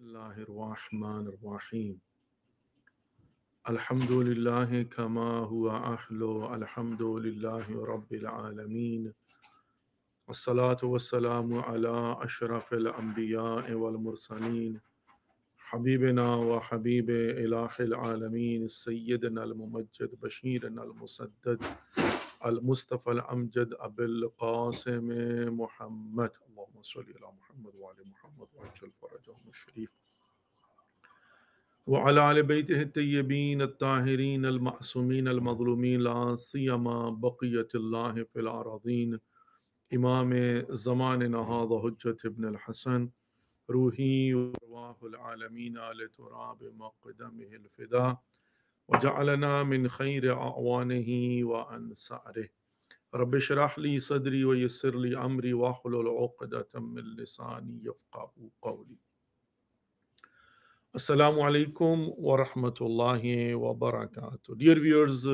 الله الرحمن الرحيم الحمد لله كما هو أهله الحمد لله رب العالمين والصلاة والسلام على أشرف الأنبياء والمرسلين حبيبنا وحبيب إله العالمين سيدنا الممجد بشيرنا المسدد المصطفى الأمجد أبي القاسم محمد اللهم صل على محمد وعلى محمد وعجل فرجهم الشريف وعلى آل بيته الطيبين الطاهرين المعصومين المظلومين لا سيما بقية الله في الأراضين إمام زماننا هذا حجة ابن الحسن روحي وأرواح العالمين على تراب مقدمه الفداء وجعلنا من خير اعوانه وانصاره رب اشرح لي صدري ويسر لي امري واحلل عقدة من لساني يفقهوا قولي السلام علیکم ورحمۃ اللہ وبرکاتہ ڈیئر ویورز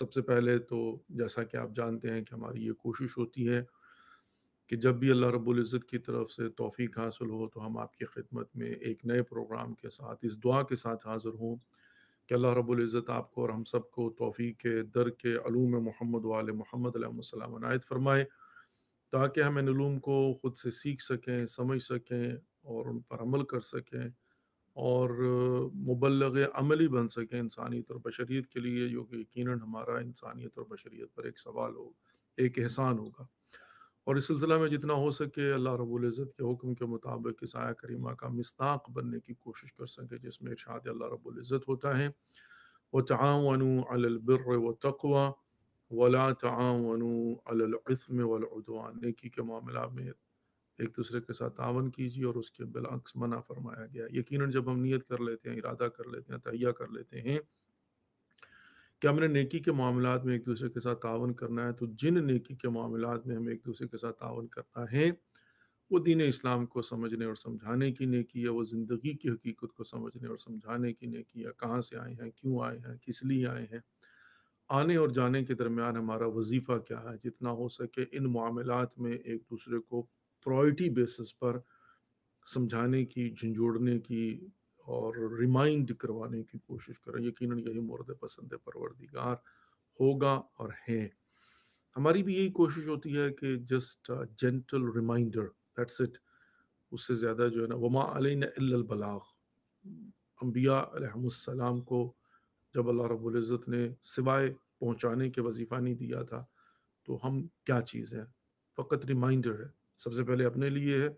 سب سے پہلے تو جیسا کہ آپ جانتے ہیں کہ ہماری یہ کوشش ہوتی ہے کہ جب بھی اللہ رب العزت کی طرف سے توفیق حاصل ہو تو ہم آپ کی خدمت میں ایک نئے پروگرام کے ساتھ اس دعا کے ساتھ حاضر ہوں کہ اللہ رب العزت آپ کو اور ہم سب کو توفیق کے در کے علوم محمد وال محمد علیہ وسلم عنایت فرمائے تاکہ ہم ان علوم کو خود سے سیکھ سکیں سمجھ سکیں اور ان پر عمل کر سکیں اور مبلغ عملی بن سکیں انسانیت اور بشریت کے لیے جو کہ یقیناً ہمارا انسانیت اور بشریت پر ایک سوال ہو ایک احسان ہوگا اور اس سلسلہ میں جتنا ہو سکے اللہ رب العزت کے حکم کے مطابق آیا کریمہ کا مستاق بننے کی کوشش کر سکے جس میں ارشاد اللہ رب العزت ہوتا ہے وہ تعاون البر و تقوا ولا تعام العثم والعدوان نیکی کے معاملہ میں ایک دوسرے کے ساتھ تعاون کیجیے اور اس کے بالعکس منع فرمایا گیا یقیناً جب ہم نیت کر لیتے ہیں ارادہ کر لیتے ہیں تہیا کر لیتے ہیں کہ ہم نے نیکی کے معاملات میں ایک دوسرے کے ساتھ تعاون کرنا ہے تو جن نیکی کے معاملات میں ہم ایک دوسرے کے ساتھ تعاون کرنا ہے وہ دین اسلام کو سمجھنے اور سمجھانے کی نیکی ہے وہ زندگی کی حقیقت کو سمجھنے اور سمجھانے کی نیکی ہے کہاں سے آئے ہیں کیوں آئے ہیں کس لیے آئے ہیں آنے اور جانے کے درمیان ہمارا وظیفہ کیا ہے جتنا ہو سکے ان معاملات میں ایک دوسرے کو پرائرٹی بیسس پر سمجھانے کی جھنجھوڑنے کی اور ریمائنڈ کروانے کی کوشش کریں یقیناً یہی مورد پسند پروردگار ہوگا اور ہیں ہماری بھی یہی کوشش ہوتی ہے کہ جسٹ ریمائنڈر دیٹس اٹ اس سے زیادہ جو ہے نا جسٹلبیا علیہ السلام کو جب اللہ رب العزت نے سوائے پہنچانے کے وظیفہ نہیں دیا تھا تو ہم کیا چیز ہیں فقط ریمائنڈر ہے سب سے پہلے اپنے لیے ہے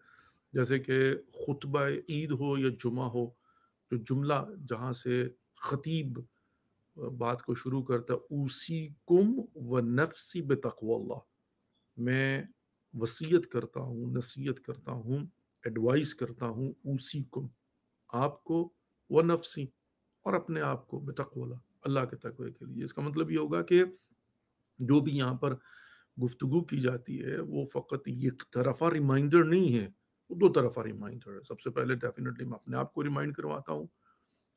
جیسے کہ خطبہ عید ہو یا جمعہ ہو جو جملہ جہاں سے خطیب بات کو شروع کرتا ہے اوسی کم و نفسی بے اللہ میں وسیعت کرتا ہوں نصیحت کرتا ہوں ایڈوائز کرتا ہوں اوسی کم آپ کو و نفسی اور اپنے آپ کو بے تقولہ اللہ کے تقوی کے لیے اس کا مطلب یہ ہوگا کہ جو بھی یہاں پر گفتگو کی جاتی ہے وہ فقط یک طرفہ ریمائنڈر نہیں ہے دو طرفہ ریمائنڈر ہے سب سے پہلے ڈیفینیٹلی میں اپنے آپ کو ریمائنڈ کرواتا ہوں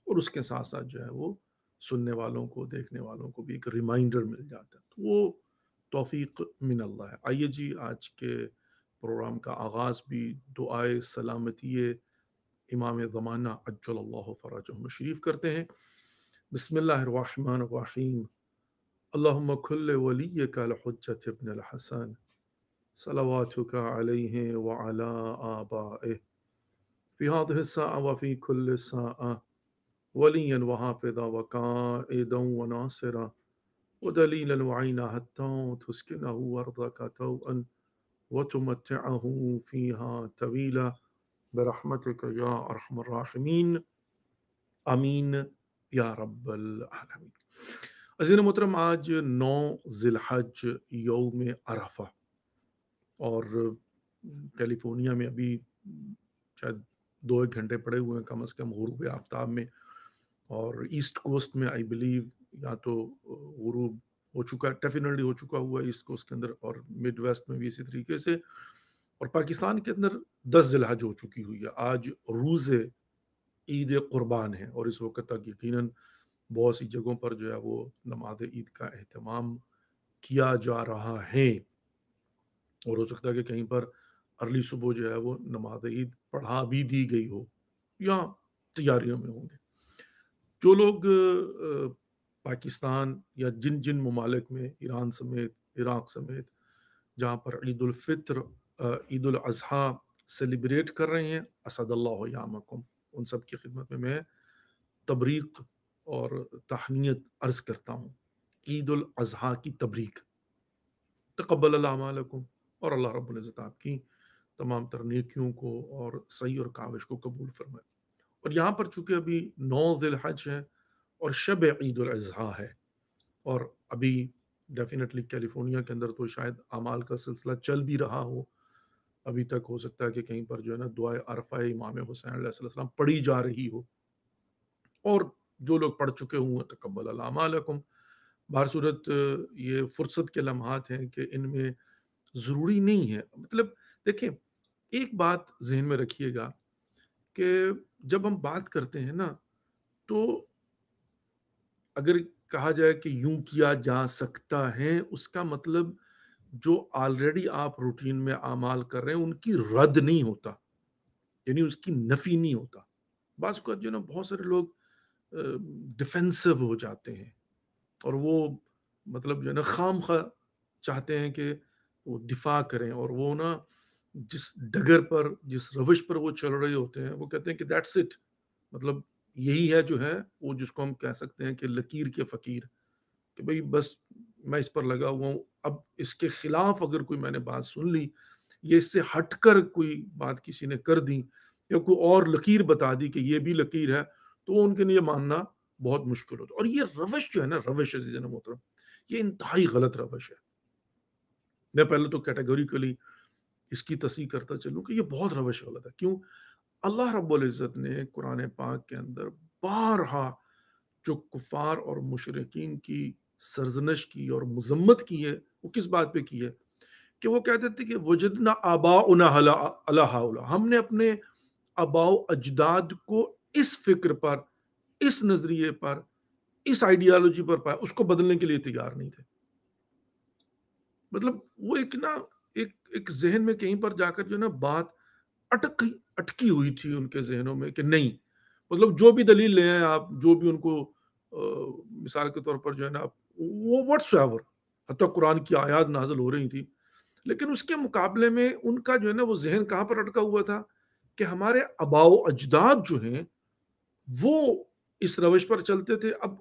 اور اس کے ساتھ ساتھ جو ہے وہ سننے والوں کو دیکھنے والوں کو بھی ایک ریمائنڈر مل جاتا ہے تو وہ توفیق من اللہ ہے آئیے جی آج کے پروگرام کا آغاز بھی دعائے سلامتی امام زمانہ اجل اللہ فراج شریف کرتے ہیں بسم اللہ الرحمن الرحیم اللہم کل ولی کا الحجت ابن الحسن صلواتك عليه وعلى آبائه في هذه الساعة وفي كل ساعة وليا وحافظا وقائدا وناصرا ودليلا وعينا حتى تسكنه أرضك توءا وتمتعه فيها طويلا برحمتك يا أرحم الراحمين آمين يا رب العالمين عزيزي المترم آج نو ذی الحج یوم عرفہ اور کیلیفورنیا میں ابھی شاید دو ایک گھنٹے پڑے ہوئے ہیں کم از کم غروب آفتاب میں اور ایسٹ کوسٹ میں آئی بلیو یا تو غروب ہو چکا ہے ڈیفینیٹلی ہو چکا ہوا ہے ایسٹ کوسٹ کے اندر اور مڈ ویسٹ میں بھی اسی طریقے سے اور پاکستان کے اندر دس ضلع جو ہو چکی ہوئی ہے آج روز عید قربان ہے اور اس وقت تک یقیناً بہت سی جگہوں پر جو ہے وہ نماز عید کا اہتمام کیا جا رہا ہے اور ہو سکتا ہے کہ کہیں پر ارلی صبح جو ہے وہ نماز عید پڑھا بھی دی گئی ہو یا تیاریوں میں ہوں گے جو لوگ پاکستان یا جن جن ممالک میں ایران سمیت عراق سمیت جہاں پر عید الفطر عید الاضحیٰ سیلیبریٹ کر رہے ہیں اسد اللہ یامکم ان سب کی خدمت میں میں تبریق اور تہنیت عرض کرتا ہوں عید الاضحیٰ کی تبریک تقبل اللہ علیکم اور اللہ رب العزت آپ کی تمام نیکیوں کو اور صحیح اور کاوش کو قبول فرمائے اور یہاں پر چونکہ ابھی نو ذی الحج ہے اور شب عید الاضحیٰ ہے اور ابھی ڈیفینیٹلی کیلیفورنیا کے اندر تو شاید اعمال کا سلسلہ چل بھی رہا ہو ابھی تک ہو سکتا ہے کہ کہیں پر جو ہے نا دعائے عرفہ امام حسین علیہ السلام پڑھی جا رہی ہو اور جو لوگ پڑھ چکے ہوں ہیں علامہ علیکم بہر صورت یہ فرصت کے لمحات ہیں کہ ان میں ضروری نہیں ہے مطلب دیکھیں ایک بات ذہن میں رکھیے گا کہ جب ہم بات کرتے ہیں نا تو اگر کہا جائے کہ یوں کیا جا سکتا ہے اس کا مطلب جو آلریڈی آپ روٹین میں اعمال کر رہے ہیں ان کی رد نہیں ہوتا یعنی اس کی نفی نہیں ہوتا بعض جو نا بہت سارے لوگ ڈیفینسو ہو جاتے ہیں اور وہ مطلب جو ہے نا خام خواہ چاہتے ہیں کہ وہ دفاع کریں اور وہ نا جس ڈگر پر جس روش پر وہ چل رہے ہوتے ہیں وہ کہتے ہیں کہ دیٹس اٹ مطلب یہی ہے جو ہے وہ جس کو ہم کہہ سکتے ہیں کہ لکیر کے فقیر کہ بھائی بس میں اس پر لگا ہوا ہوں اب اس کے خلاف اگر کوئی میں نے بات سن لی یا اس سے ہٹ کر کوئی بات کسی نے کر دی یا کوئی اور لکیر بتا دی کہ یہ بھی لکیر ہے تو ان کے لیے ماننا بہت مشکل ہوتا ہے اور یہ روش جو ہے نا روش عزیز محترم یہ انتہائی غلط روش ہے میں پہلے تو کیٹیگوریکلی اس کی تصحیح کرتا چلوں کہ یہ بہت روش غلط ہے کیوں اللہ رب العزت نے قرآن پاک کے اندر بارہا جو کفار اور مشرقین کی سرزنش کی اور مذمت کی ہے وہ کس بات پہ کی ہے کہ وہ کہتے تھے کہ وجدنا آبا اللہ ہم نے اپنے آبا و اجداد کو اس فکر پر اس نظریے پر اس آئیڈیالوجی پر پایا اس کو بدلنے کے لیے تیار نہیں تھے مطلب وہ ایک نا ایک ایک ذہن میں کہیں پر جا کر جو نا بات اٹکی ہوئی تھی ان کے ذہنوں میں کہ نہیں مطلب جو بھی دلیل لے آئے آپ جو بھی ان کو مثال کے طور پر جو ہے نا آپ وہ آیات نازل ہو رہی تھی لیکن اس کے مقابلے میں ان کا جو ہے نا وہ ذہن کہاں پر اٹکا ہوا تھا کہ ہمارے ابا و اجداد جو ہیں وہ اس روش پر چلتے تھے اب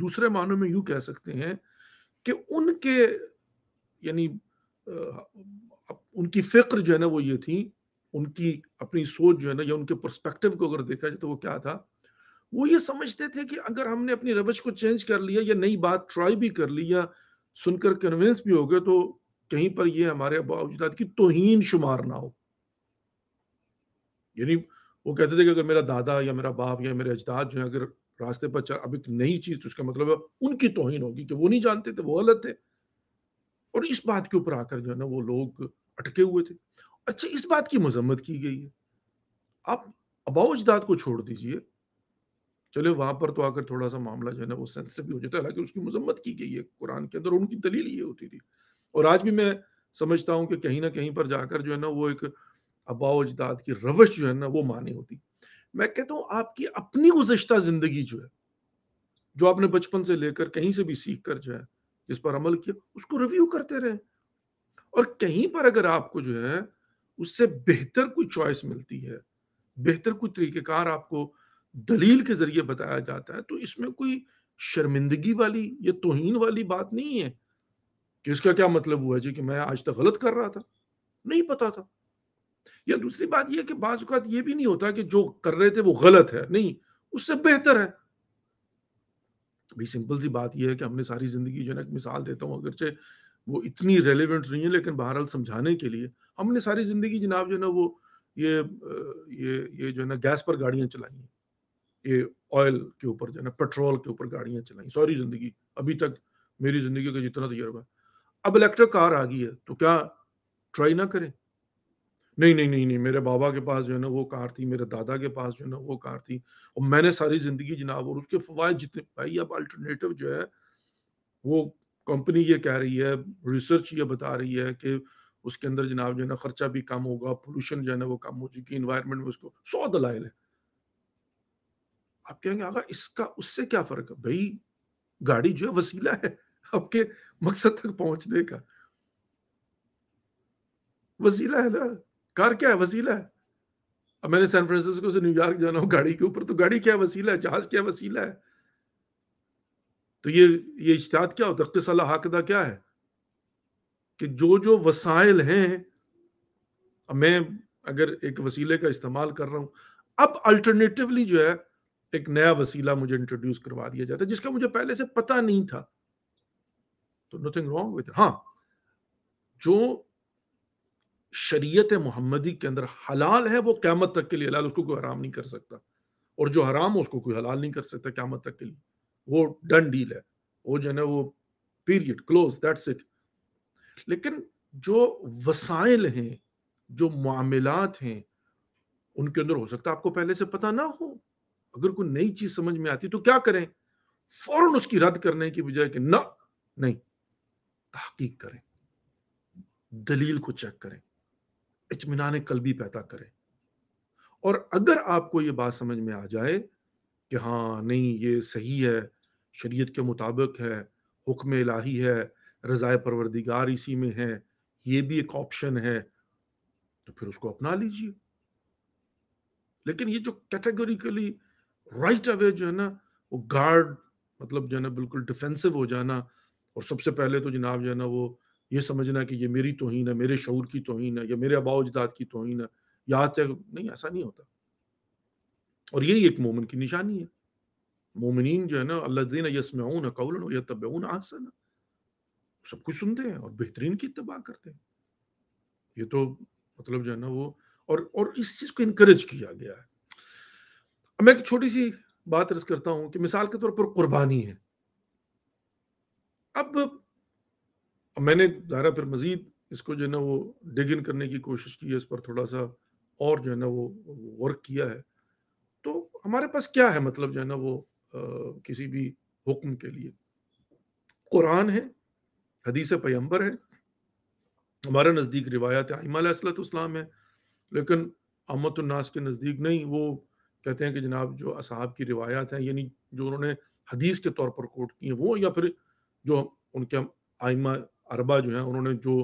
دوسرے معنوں میں یوں کہہ سکتے ہیں کہ ان کے یعنی ان کی فکر جو ہے نا وہ یہ تھی ان کی اپنی سوچ جو ہے نا یا ان کے پرسپیکٹو کو اگر دیکھا جائے تو وہ کیا تھا وہ یہ سمجھتے تھے کہ اگر ہم نے اپنی ربش کو چینج کر لیا یا نئی بات ٹرائی بھی کر لی یا سن کر کنوینس بھی ہو گئے تو کہیں پر یہ ہمارے ابا اجداد کی توہین شمار نہ ہو یعنی وہ کہتے تھے کہ اگر میرا دادا یا میرا باپ یا میرے اجداد جو ہے اگر راستے پر چل اب ایک نئی چیز تو اس کا مطلب ہے ان کی توہین ہوگی کہ وہ نہیں جانتے تھے وہ غلط ہے اور اس بات کے اوپر آ کر جو ہے نا وہ لوگ اٹکے ہوئے تھے اچھا اس بات کی مذمت کی گئی ہے آپ اباؤ اجداد کو چھوڑ دیجیے چلے وہاں پر تو آ کر تھوڑا سا معاملہ جو ہے نا وہ سینسٹو بھی ہو جاتا ہے حالانکہ اس کی مذمت کی گئی ہے قرآن کے اندر ان کی دلیل یہ ہوتی تھی اور آج بھی میں سمجھتا ہوں کہ کہیں نہ کہیں پر جا کر جو ہے نا وہ ایک اباؤ اجداد کی روش جو ہے نا وہ مانی ہوتی میں کہتا ہوں آپ کی اپنی گزشتہ زندگی جو ہے جو آپ نے بچپن سے لے کر کہیں سے بھی سیکھ کر جو ہے جس پر عمل کیا اس کو ریویو کرتے رہے اور کہیں پر اگر آپ کو جو ہے اس سے بہتر کوئی چوائس ملتی ہے بہتر کوئی طریقہ کار آپ کو دلیل کے ذریعے بتایا جاتا ہے تو اس میں کوئی شرمندگی والی یا توہین والی بات نہیں ہے کہ اس کا کیا مطلب ہوا جی کہ میں آج تک غلط کر رہا تھا نہیں پتا تھا یا دوسری بات یہ کہ بعض اوقات یہ بھی نہیں ہوتا کہ جو کر رہے تھے وہ غلط ہے نہیں اس سے بہتر ہے بھائی سمپل سی بات یہ ہے کہ ہم نے ساری زندگی جو ہے نا مثال دیتا ہوں اگرچہ وہ اتنی ریلیونٹ نہیں ہے لیکن بہرحال سمجھانے کے لیے ہم نے ساری زندگی جناب جو ہے نا وہ یہ یہ یہ جو ہے نا گیس پر گاڑیاں چلائی ہیں یہ آئل کے اوپر جو ہے نا پٹرول کے اوپر گاڑیاں چلائیں ساری زندگی ابھی تک میری زندگی کا جتنا تجربہ ہے اب الیکٹرک کار آ گئی ہے تو کیا ٹرائی نہ کریں نہیں نہیں نہیں میرے بابا کے پاس جو ہے نا وہ کار تھی میرے دادا کے پاس جو ہے نا وہ کار تھی اور میں نے ساری زندگی جناب اور اس اس کے کے فوائد جتنے بھائی اب الٹرنیٹو جو جو ہے ہے ہے ہے وہ کمپنی یہ یہ کہہ رہی رہی ریسرچ بتا کہ اندر جناب نا خرچہ بھی کم ہوگا پولوشن جو ہے نا وہ کم ہو چکی انوائرمنٹ میں اس کو سو دلائل ہے آپ کہیں گے آگا اس کا اس سے کیا فرق ہے بھائی گاڑی جو ہے وسیلہ ہے آپ کے مقصد تک پہنچنے کا وسیلہ ہے نا کار کیا ہے وسیلہ ہے اب میں نے سین فرانسسکو سے نیو یارک جانا ہو گاڑی کے اوپر تو گاڑی کیا وسیلہ ہے جہاز کیا وسیلہ ہے تو یہ یہ اشتہاد کیا کیا ہوتا ہے ہے حاقدہ کہ جو جو وسائل ہیں اب میں اگر ایک وسیلے کا استعمال کر رہا ہوں اب الٹرنیٹیولی جو ہے ایک نیا وسیلہ مجھے انٹروڈیوس کروا دیا جاتا ہے جس کا مجھے پہلے سے پتہ نہیں تھا تو نتنگ رانگ وتھ ہاں جو شریعت محمدی کے اندر حلال ہے وہ قیامت تک کے لیے حلال اس کو کوئی حرام نہیں کر سکتا اور جو حرام اس کو کوئی حلال نہیں کر سکتا قیامت تک کے لیے وہ وہ وہ ڈن ڈیل ہے ہے جو جو جو پیریڈ کلوز لیکن وسائل ہیں معاملات ہیں ان کے اندر ہو سکتا ہے آپ کو پہلے سے پتہ نہ ہو اگر کوئی نئی چیز سمجھ میں آتی تو کیا کریں فوراً اس کی رد کرنے کی بجائے کہ نہ نہیں تحقیق کریں دلیل کو چیک کریں اطمینان قلبی پیدا کرے اور اگر آپ کو یہ بات سمجھ میں آ جائے کہ ہاں نہیں یہ صحیح ہے شریعت کے مطابق ہے حکم الہی ہے رضائے پروردگار اسی میں ہے یہ بھی ایک آپشن ہے تو پھر اس کو اپنا لیجیے لیکن یہ جو کیٹیگوریکلی رائٹ اوے جو ہے نا وہ گارڈ مطلب جو ہے نا بالکل ڈیفینسو ہو جانا اور سب سے پہلے تو جناب جو ہے نا وہ یہ سمجھنا کہ یہ میری توہین ہے میرے شعور کی توہین ہے یا میرے آبا اجداد کی توہین ہے نہیں نہیں ایسا ہوتا اور یہی ایک مومن کی نشانی ہے مومنین جو ہے نا اللہ دین یسمعون و یتبعون سب کچھ سنتے ہیں اور بہترین کی اتباع کرتے ہیں یہ تو مطلب جو ہے نا وہ اور اس چیز کو انکریج کیا گیا ہے اب میں ایک چھوٹی سی بات رس کرتا ہوں کہ مثال کے طور پر قربانی ہے اب میں نے ظاہرہ پھر مزید اس کو جو ہے نا وہ ڈگ ان کرنے کی کوشش کی ہے اس پر تھوڑا سا اور جو ہے نا وہ ورک کیا ہے تو ہمارے پاس کیا ہے مطلب جو ہے نا وہ کسی بھی حکم کے لیے قرآن ہے حدیث پیمبر ہے ہمارے نزدیک روایات عیمہ آئمہ علیہ السلط اسلام ہے لیکن امت الناس کے نزدیک نہیں وہ کہتے ہیں کہ جناب جو اصحاب کی روایات ہیں یعنی جو انہوں نے حدیث کے طور پر کوٹ کی ہیں وہ یا پھر جو ان کے آئمہ اربا جو ہیں انہوں نے جو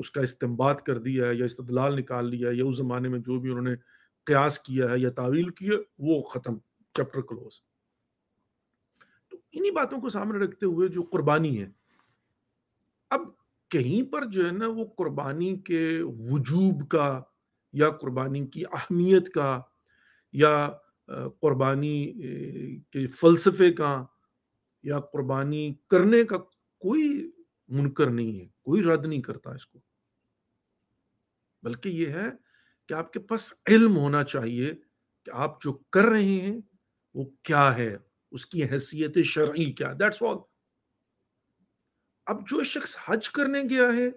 اس کا استمباد کر دیا ہے یا استدلال نکال لیا ہے یا اس زمانے میں جو بھی انہوں نے قیاس کیا ہے یا تعویل کی ہے وہ ختم کلوز تو انہی باتوں کو سامنے رکھتے ہوئے جو قربانی ہے اب کہیں پر جو ہے نا وہ قربانی کے وجوب کا یا قربانی کی اہمیت کا یا قربانی کے فلسفے کا یا قربانی کرنے کا کوئی منکر نہیں ہے کوئی رد نہیں کرتا اس کو بلکہ یہ ہے کہ آپ کے پاس علم ہونا چاہیے کہ آپ جو کر رہے ہیں وہ کیا ہے اس کی حیثیت شرعی کیا دیٹس آل اب جو شخص حج کرنے گیا ہے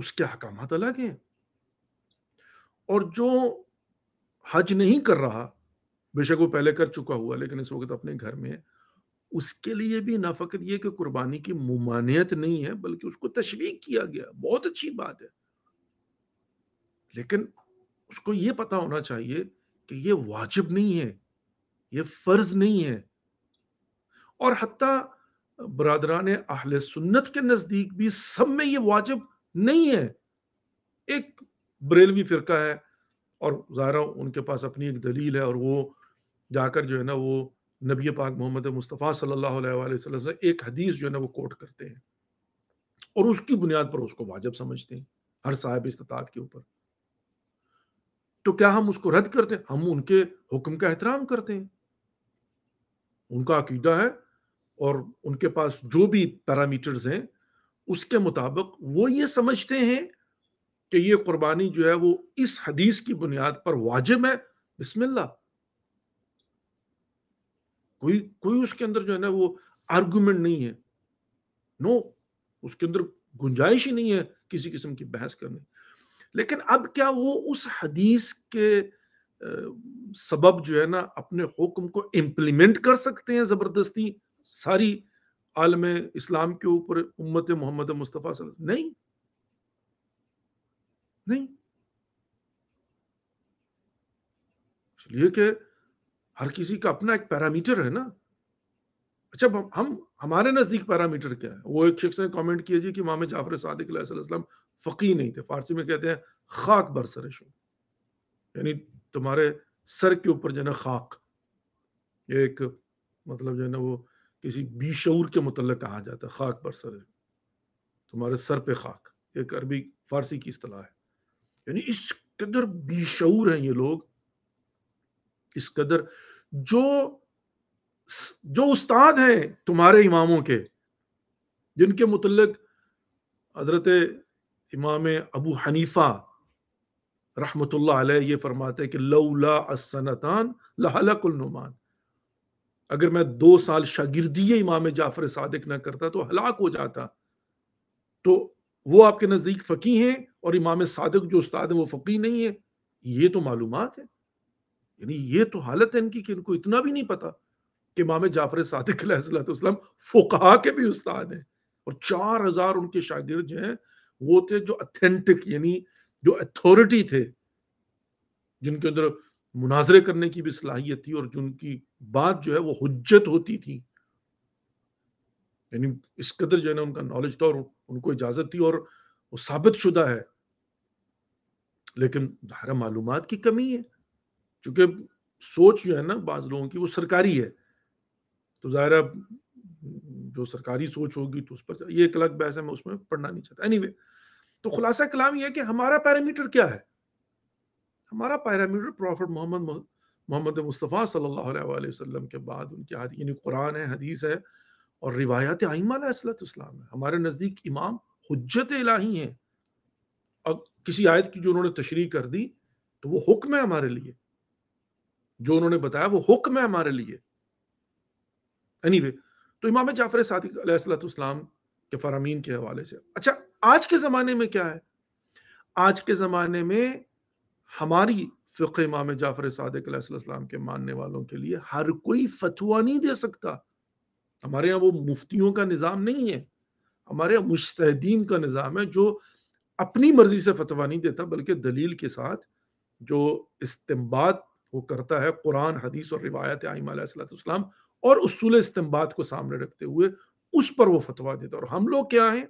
اس کے احکامات الگ ہیں اور جو حج نہیں کر رہا بے شک وہ پہلے کر چکا ہوا لیکن اس وقت اپنے گھر میں اس کے لیے بھی نہ فقط یہ کہ قربانی کی ممانعت نہیں ہے بلکہ اس کو تشویق کیا گیا بہت اچھی بات ہے لیکن اس کو یہ پتا ہونا چاہیے کہ یہ واجب نہیں ہے یہ فرض نہیں ہے اور حتیٰ برادران اہل سنت کے نزدیک بھی سب میں یہ واجب نہیں ہے ایک بریلوی فرقہ ہے اور ظاہرہ ان کے پاس اپنی ایک دلیل ہے اور وہ جا کر جو ہے نا وہ نبی پاک محمد مصطفیٰ صلی اللہ علیہ وآلہ وسلم سے ایک حدیث جو ہے نا وہ کوٹ کرتے ہیں اور اس کی بنیاد پر اس کو واجب سمجھتے ہیں ہر صاحب استطاعت کے اوپر تو کیا ہم اس کو رد کرتے ہیں ہم ان کے حکم کا احترام کرتے ہیں ان کا عقیدہ ہے اور ان کے پاس جو بھی پیرامیٹرز ہیں اس کے مطابق وہ یہ سمجھتے ہیں کہ یہ قربانی جو ہے وہ اس حدیث کی بنیاد پر واجب ہے بسم اللہ کوئی کوئی اس کے اندر جو ہے نا وہ آرگومنٹ نہیں ہے نو اس کے اندر گنجائش ہی نہیں ہے کسی قسم کی بحث کرنے لیکن اب کیا وہ اس حدیث کے سبب جو ہے نا اپنے حکم کو امپلیمنٹ کر سکتے ہیں زبردستی ساری عالم اسلام کے اوپر امت محمد مصطفیٰ صلی اللہ علیہ وسلم نہیں نہیں اس لیے کہ ہر کسی کا اپنا ایک پیرامیٹر ہے نا اچھا ہم ہمارے نزدیک پیرامیٹر کیا ہے وہ ایک شخص نے کامنٹ کیا جی کہ امام جعفر صادق علیہ السلام فقی نہیں تھے فارسی میں کہتے ہیں خاک شو یعنی تمہارے سر کے اوپر جو ہے نا خاک ایک مطلب جو ہے نا وہ کسی بی شعور کے متعلق کہا جاتا ہے خاک برسرے تمہارے سر پہ خاک ایک عربی فارسی کی اصطلاح ہے یعنی اس قدر بی شعور ہیں یہ لوگ اس قدر جو جو استاد ہیں تمہارے اماموں کے جن کے متعلق حضرت امام ابو حنیفہ رحمۃ اللہ علیہ یہ فرماتے کہ لحلق النعمان اگر میں دو سال شاگردی امام جعفر صادق نہ کرتا تو ہلاک ہو جاتا تو وہ آپ کے نزدیک فقی ہیں اور امام صادق جو استاد ہیں وہ فقی نہیں ہے یہ تو معلومات ہے یعنی یہ تو حالت ہے ان کی کہ ان کو اتنا بھی نہیں پتا کہ امام جعفر صادق علیہ السلام فقہا کے بھی استاد ہیں اور چار ہزار ان کے شاگرد جو ہیں وہ تھے جو اتھینٹک یعنی جو اتھارٹی تھے جن کے اندر مناظرے کرنے کی بھی صلاحیت تھی اور جن کی بات جو ہے وہ حجت ہوتی تھی یعنی اس قدر جو ہے نا ان کا نالج تھا اور ان کو اجازت تھی اور وہ ثابت شدہ ہے لیکن ظاہر معلومات کی کمی ہے چونکہ سوچ جو ہے نا بعض لوگوں کی وہ سرکاری ہے تو ظاہرہ جو سرکاری سوچ ہوگی تو اس پر یہ ایک الگ بحث ہے میں اس میں پڑھنا نہیں چاہتا اینی وے تو خلاصہ کلام یہ ہے کہ ہمارا پیرامیٹر کیا ہے ہمارا پیرامیٹر پرافٹ محمد محمد مصطفیٰ صلی اللہ علیہ وآلہ وسلم کے بعد ان کے یعنی قرآن ہے حدیث ہے اور روایت السلط اسلام ہے ہمارے نزدیک امام حجت الہی ہیں اور کسی آیت کی جو انہوں نے تشریح کر دی تو وہ حکم ہے ہمارے لیے جو انہوں نے بتایا وہ حکم ہے ہمارے لیے anyway, تو امام جعفر صادق علیہ السلام کے فرامین کے حوالے سے اچھا آج کے زمانے میں کیا ہے آج کے زمانے میں ہماری فقہ امام جعفر صادق علیہ السلام کے ماننے والوں کے لیے ہر کوئی فتوا نہیں دے سکتا ہمارے یہاں وہ مفتیوں کا نظام نہیں ہے ہمارے یہاں مستحدین کا نظام ہے جو اپنی مرضی سے فتوا نہیں دیتا بلکہ دلیل کے ساتھ جو استمباد وہ کرتا ہے قرآن حدیث اور روایت آئمہ علیہ اور اصول استمباد کو سامنے رکھتے ہوئے اس پر وہ فتویٰ دیتا اور ہم لوگ کیا ہیں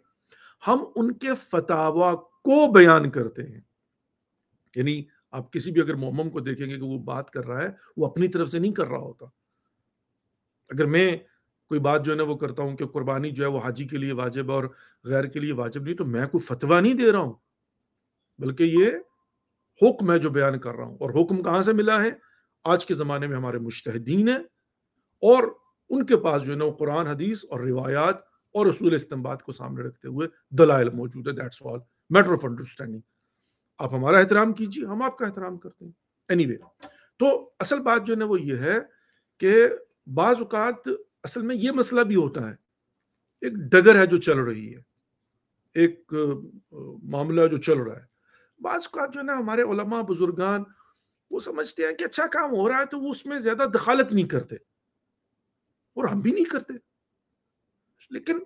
ہم ان کے فتوا کو بیان کرتے ہیں یعنی آپ کسی بھی اگر محمم کو دیکھیں گے کہ وہ بات کر رہا ہے وہ اپنی طرف سے نہیں کر رہا ہوتا اگر میں کوئی بات جو ہے نا وہ کرتا ہوں کہ قربانی جو ہے وہ حاجی کے لیے واجب اور غیر کے لیے واجب نہیں تو میں کوئی فتوا نہیں دے رہا ہوں بلکہ یہ حکم ہے جو بیان کر رہا ہوں اور حکم کہاں سے ملا ہے آج کے زمانے میں ہمارے مشتحدین ہیں اور ان کے پاس جو ہے نا وہ قرآن حدیث اور روایات اور اصول استمباد کو سامنے رکھتے ہوئے دلائل موجود ہے آپ ہمارا احترام کیجیے ہم آپ کا احترام کرتے ہیں اینی وے تو اصل بات جو ہے نا وہ یہ ہے کہ بعض اوقات اصل میں یہ مسئلہ بھی ہوتا ہے ایک ڈگر ہے جو چل رہی ہے ایک معاملہ جو چل رہا ہے بعض جو نا ہمارے علماء بزرگان وہ سمجھتے ہیں کہ اچھا کام ہو رہا ہے تو وہ اس میں زیادہ دخالت نہیں کرتے اور ہم بھی نہیں کرتے لیکن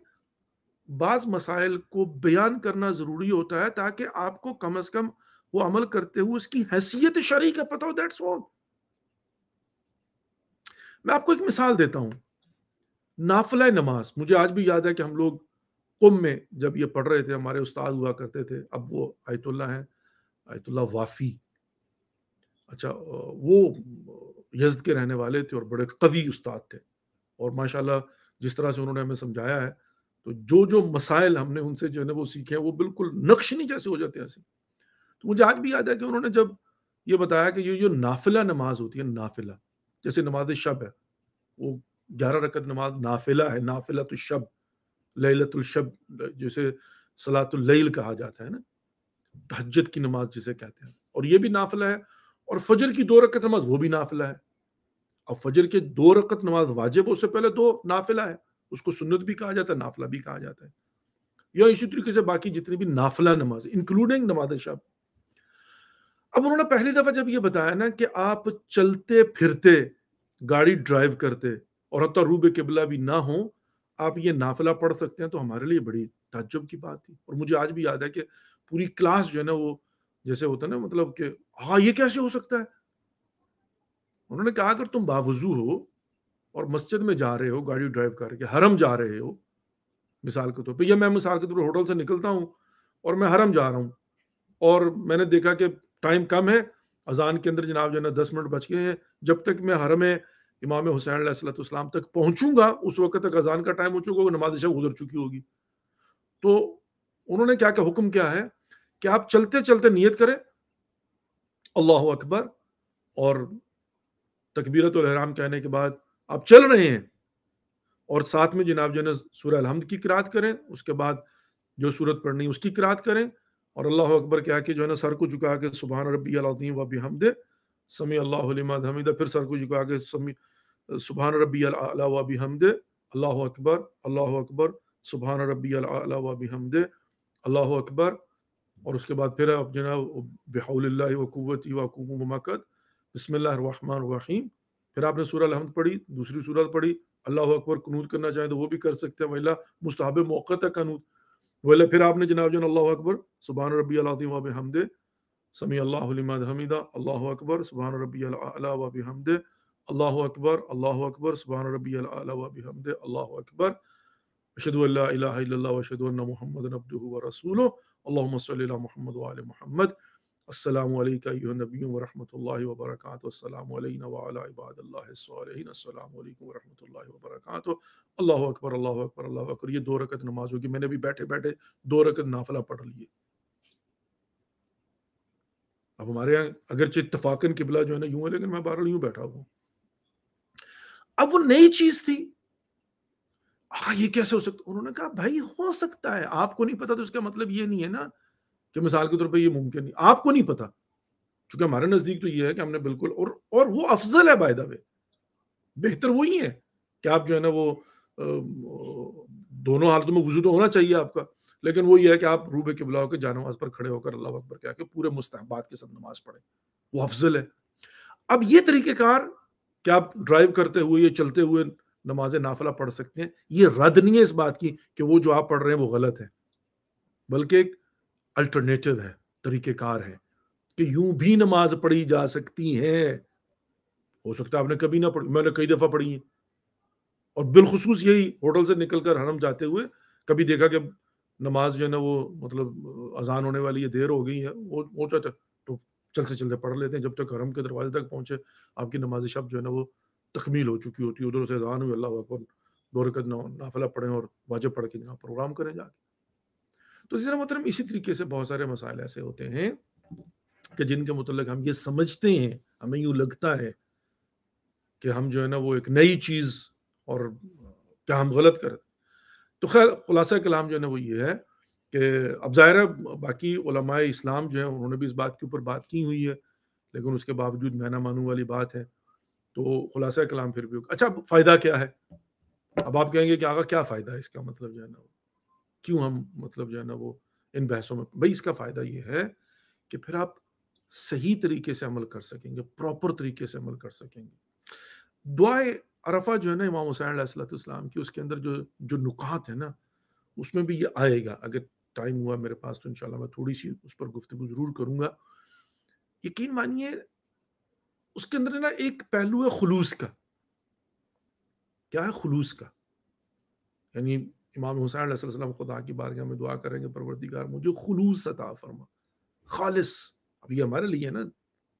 بعض مسائل کو بیان کرنا ضروری ہوتا ہے تاکہ آپ کو کم از کم وہ عمل کرتے ہوئے اس کی حیثیت شرعی کا پتہ ہو میں آپ کو ایک مثال دیتا ہوں نافلہ نماز مجھے آج بھی یاد ہے کہ ہم لوگ قم میں جب یہ پڑھ رہے تھے ہمارے استاد ہوا کرتے تھے اب وہ آیت اللہ ہیں آیت اللہ وافی اچھا وہ یزد کے رہنے والے تھے اور بڑے قوی استاد تھے اور ماشاء اللہ جس طرح سے انہوں نے ہمیں سمجھایا ہے تو جو جو مسائل ہم نے ان سے جو ہے نا وہ سیکھے ہیں وہ بالکل نقش نہیں جیسے ہو جاتے ہیں ایسے تو مجھے آج بھی یاد ہے کہ انہوں نے جب یہ بتایا کہ یہ جو نافلہ نماز ہوتی ہے نافلہ جیسے نماز شب ہے وہ گیارہ رکعت نماز نافلہ ہے نافلۃ الشب لشب جیسے سلاۃ اللیل کہا جاتا ہے نا تہجد کی نماز جسے کہتے ہیں اور یہ بھی نافلہ ہے اور فجر کی دو رکت نماز وہ بھی نافلہ ہے اب فجر کے دو رکت نماز واجب اس سے پہلے دو نافلہ نافلہ نافلہ ہے ہے ہے اس کو سنت بھی بھی بھی کہا کہا جاتا جاتا یا اسی طریقے سے باقی جتنی نماز انکلوڈنگ نماز شب اب انہوں نے پہلی دفعہ جب یہ بتایا نا کہ آپ چلتے پھرتے گاڑی ڈرائیو کرتے اور روب قبلہ بھی نہ ہوں آپ یہ نافلہ پڑھ سکتے ہیں تو ہمارے لیے بڑی تعجب کی بات تھی اور مجھے آج بھی یاد ہے کہ پوری کلاس جو ہے نا وہ جیسے ہوتا ہے نا مطلب کہ ہاں یہ کیسے ہو سکتا ہے انہوں نے کہا اگر تم باوضو ہو اور مسجد میں جا رہے ہو گاڑی ڈرائیو کر کے حرم جا رہے ہو مثال کے طور پہ یا میں مثال کے طور پہ ہوٹل سے نکلتا ہوں اور میں حرم جا رہا ہوں اور میں نے دیکھا کہ ٹائم کم ہے اذان کے اندر جناب جو ہے نا دس منٹ بچ گئے ہیں جب تک میں حرم امام حسین علیہ السلط اسلام تک پہنچوں گا اس وقت تک اذان کا ٹائم ہو چکا ہوگا نماز شاہ گزر چکی ہوگی تو انہوں نے کیا کہ حکم کیا ہے کہ آپ چلتے چلتے نیت کریں اللہ اکبر اور تکبیرت الحرام کہنے کے بعد آپ چل رہے ہیں اور ساتھ میں جناب جو ہے نا سورہ الحمد کی کراط کریں اس کے بعد جو سورت پڑھنی اس کی کراط کریں اور اللہ اکبر کہہ کے جو ہے نا سر کو جھکا کے سبحان ربی العظیم و بحمد سمیع اللہ علیہ حمیدہ پھر سر کو جھکا کے سمی سبحان ربی العلیٰ و بحمد اللہ اکبر اللہ اکبر سبحان ربی العلیٰ و بحمد اللہ اکبر اور اس کے بعد پھر آپ جناب بحول اللہ و قوت و مقد بسم اللہ الرحمن الرحیم پھر آپ نے سورہ الحمد پڑھی دوسری سورت پڑھی اللہ اکبر قنوط کرنا چاہیں تو وہ بھی کر سکتے ہیں ولہ مستحب موقع ہے قنوط ولہ پھر آپ نے جناب جن اللہ اکبر سبحان ربی العظیم واب حمد سمیع اللہ علیہ حمیدہ اللہ اکبر سبحان ربی العلیٰ واب حمد اللہ اکبر اللہ اکبر سبحان ربی العلیٰ واب حمد اللہ اکبر اشد اللہ الہ الا اللہ وشد اللہ محمد نبدہ و رسولہ اللہم صلی اللہ محمد وعلی محمد السلام علیکہ ایوہ نبی ورحمۃ اللہ وبرکاتہ السلام علینا وعلا عباد اللہ صالحین السلام علیکم ورحمۃ اللہ وبرکاتہ اللہ اکبر اللہ اکبر اللہ اکبر یہ دو رکعت نماز ہوگی میں نے بھی بیٹھے بیٹھے دو رکعت نافلہ پڑھ لیے اب ہمارے یہاں اگرچہ اتفاقن قبلہ جو ہے نا یوں ہے لیکن میں بہرحال یوں بیٹھا ہوں اب وہ نئی چیز تھی ہاں یہ کیسے ہو سکتا انہوں نے کہا بھائی ہو سکتا ہے آپ کو نہیں پتا تو اس کا مطلب یہ نہیں ہے نا کہ مثال کے طور پہ یہ ممکن نہیں آپ کو نہیں پتا چونکہ ہمارے نزدیک تو یہ ہے کہ ہم نے بالکل اور اور وہ افضل ہے بائی دا وے بہتر وہی ہے کہ آپ جو ہے نا وہ دونوں حالتوں میں وضو تو ہونا چاہیے آپ کا لیکن وہ یہ ہے کہ آپ روبے کے بلاؤ کے جانواز پر کھڑے ہو کر اللہ اکبر کیا کہ پورے مستحبات کے ساتھ نماز پڑھیں وہ افضل ہے اب یہ طریقہ کار کہ آپ ڈرائیو کرتے ہوئے یا چلتے ہوئے نماز نافلہ پڑھ سکتے ہیں یہ رد نہیں ہے اس بات کی کہ وہ جو آپ پڑھ رہے ہیں وہ غلط ہے بلکہ ایک الٹرنیٹو ہے طریقہ کار ہے کہ یوں بھی نماز پڑھی جا سکتی ہے ہو سکتا ہے آپ نے کبھی نہ پڑھی میں نے کئی دفعہ پڑھی ہیں اور بالخصوص یہی ہوٹل سے نکل کر حرم جاتے ہوئے کبھی دیکھا کہ نماز جو ہے نا وہ مطلب اذان ہونے والی ہے دیر ہو گئی ہے وہ ہوتا تھا تو چلتے چلتے پڑھ لیتے ہیں جب تک حرم کے دروازے تک پہنچے آپ کی نماز شب جو ہے نا وہ تکمیل ہو چکی ہوتی ہے ادھر سے اذان ہوئی اللہ اکبر دو رکت نافلہ پڑھیں اور واجب پڑھ کے پروگرام کریں جا کے تو اسی طرح محترم اسی طریقے سے بہت سارے مسائل ایسے ہوتے ہیں کہ جن کے متعلق ہم یہ سمجھتے ہیں ہمیں یوں لگتا ہے کہ ہم جو ہے نا وہ ایک نئی چیز اور کیا ہم غلط کریں تو خیر خلاصہ کلام جو ہے نا وہ یہ ہے کہ اب ظاہر باقی علماء اسلام جو ہیں انہوں نے بھی اس بات کے اوپر بات کی ہوئی ہے لیکن اس کے باوجود میں نہ مانوں والی بات ہے تو خلاصہ کلام پھر بھی ہوگا اچھا فائدہ کیا ہے اب آپ کہیں گے کہ آگا کیا فائدہ فائدہ ہے ہے ہے ہے اس اس کا کا مطلب مطلب جو جو نا نا وہ کیوں ہم مطلب ان بحثوں میں بھائی یہ کہ پھر آپ صحیح طریقے سے عمل کر سکیں گے پراپر طریقے سے عمل کر سکیں گے دعائیں عرفا جو ہے نا امام حسین علیہ السلۃ السلام کی اس کے اندر جو جو نکات ہیں نا اس میں بھی یہ آئے گا اگر ٹائم ہوا میرے پاس تو ان شاء اللہ میں تھوڑی سی اس پر گفتگو ضرور کروں گا یقین مانیے اس کے اندر نا ایک پہلو ہے خلوص کا کیا ہے خلوص کا یعنی امام حسین علیہ وسلم السلام خدا کی بارگاہ میں دعا کریں گے پروردگار مجھے خلوص عطا فرما خالص اب یہ ہمارے لیے نا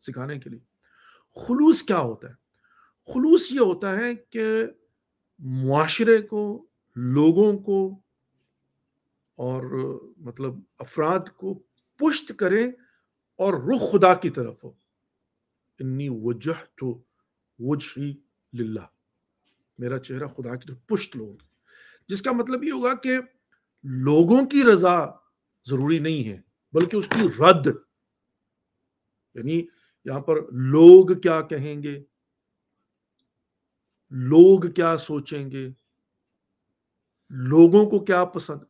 سکھانے کے لیے خلوص کیا ہوتا ہے خلوص یہ ہوتا ہے کہ معاشرے کو لوگوں کو اور مطلب افراد کو پشت کریں اور رخ خدا کی طرف ہو وجہ تو وجہی للہ میرا چہرہ خدا کی طرف پشت لوگ جس کا مطلب یہ ہوگا کہ لوگوں کی رضا ضروری نہیں ہے بلکہ اس کی رد یعنی یہاں پر لوگ کیا کہیں گے لوگ کیا سوچیں گے لوگوں کو کیا پسند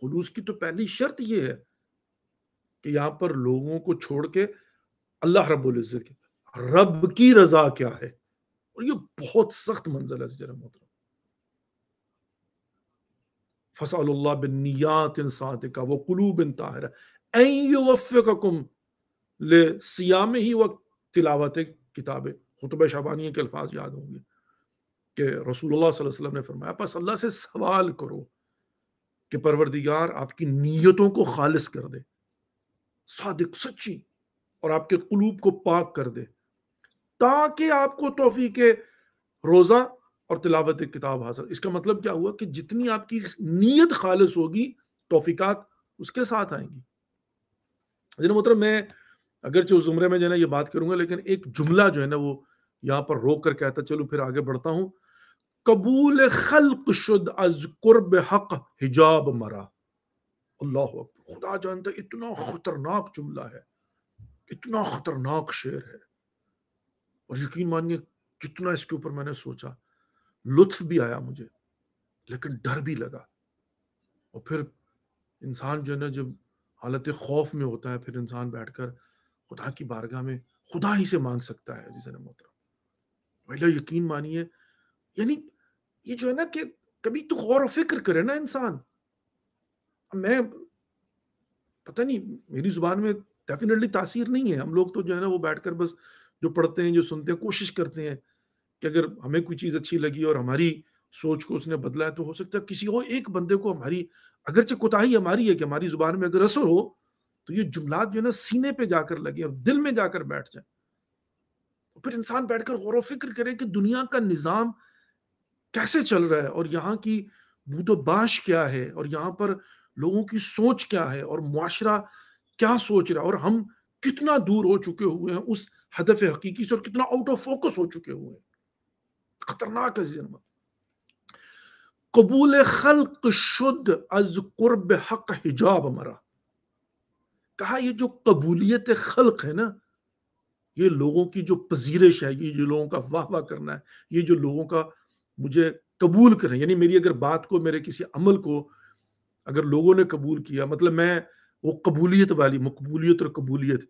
خلوص کی تو پہلی شرط یہ ہے کہ یہاں پر لوگوں کو چھوڑ کے اللہ رب العزت کے رب کی رضا کیا ہے اور یہ بہت سخت منزل ہے سجر محترم فصل اللہ بن نیات انسان کا وہ قلوب ان طاہر یوفقکم لے سیام ہی وہ تلاوت کتاب خطب شابانیہ کے الفاظ یاد ہوں گے کہ رسول اللہ صلی اللہ علیہ وسلم نے فرمایا بس اللہ سے سوال کرو کہ پروردگار آپ کی نیتوں کو خالص کر دے صادق سچی اور آپ کے قلوب کو پاک کر دے تاکہ آپ کو توفیق روزہ اور تلاوت کتاب حاصل اس کا مطلب کیا ہوا کہ جتنی آپ کی نیت خالص ہوگی توفیقات اس کے ساتھ آئیں گی میں اگرچہ اس میں جو ہے نا یہ بات کروں گا لیکن ایک جملہ جو ہے نا وہ یہاں پر روک کر کہتا چلو پھر آگے بڑھتا ہوں قبول خلق شد از قرب حق حجاب مرا اللہ خدا جانتا اتنا خطرناک جملہ ہے اتنا خطرناک شعر ہے اور یقین مانیے کتنا اس کے اوپر میں نے سوچا لطف بھی آیا مجھے لیکن ڈر بھی لگا اور پھر انسان جو ہے نا جب حالت خوف میں ہوتا ہے پھر انسان بیٹھ کر خدا کی بارگاہ میں خدا ہی سے مانگ سکتا ہے عزیز محترم یقین مانیے یعنی یہ جو ہے نا کہ کبھی تو غور و فکر کرے نا انسان میں پتہ نہیں میری زبان میں ڈیفینیٹلی تاثیر نہیں ہے ہم لوگ تو جو ہے نا وہ بیٹھ کر بس جو پڑھتے ہیں جو سنتے ہیں کوشش کرتے ہیں کہ اگر ہمیں کوئی چیز اچھی لگی اور ہماری سوچ کو اس نے بدلا ہے تو ہو سکتا ہے کسی اور ایک بندے کو ہماری اگرچہ کوتا ہی ہماری ہے کہ ہماری زبان میں اگر اثر ہو تو یہ جملات جو ہے نا سینے پہ جا کر لگے اور دل میں جا کر بیٹھ جائیں پھر انسان بیٹھ کر غور و فکر کرے کہ دنیا کا نظام کیسے چل رہا ہے اور یہاں کی بود و باش کیا ہے اور یہاں پر لوگوں کی سوچ کیا ہے اور معاشرہ کیا سوچ رہا ہے اور ہم کتنا دور ہو چکے ہوئے ہیں اس ہدف حقیقی سے اور کتنا آؤٹ آف فوکس ہو چکے ہوئے ہیں خطرناک ہے قبول خلق شد از قرب حق حجاب کہا یہ جو قبولیت خلق ہے نا یہ لوگوں کی جو پذیرش ہے یہ جو لوگوں کا واہ واہ کرنا ہے یہ جو لوگوں کا مجھے قبول کرنا ہے یعنی میری اگر بات کو میرے کسی عمل کو اگر لوگوں نے قبول کیا مطلب میں وہ قبولیت والی مقبولیت اور قبولیت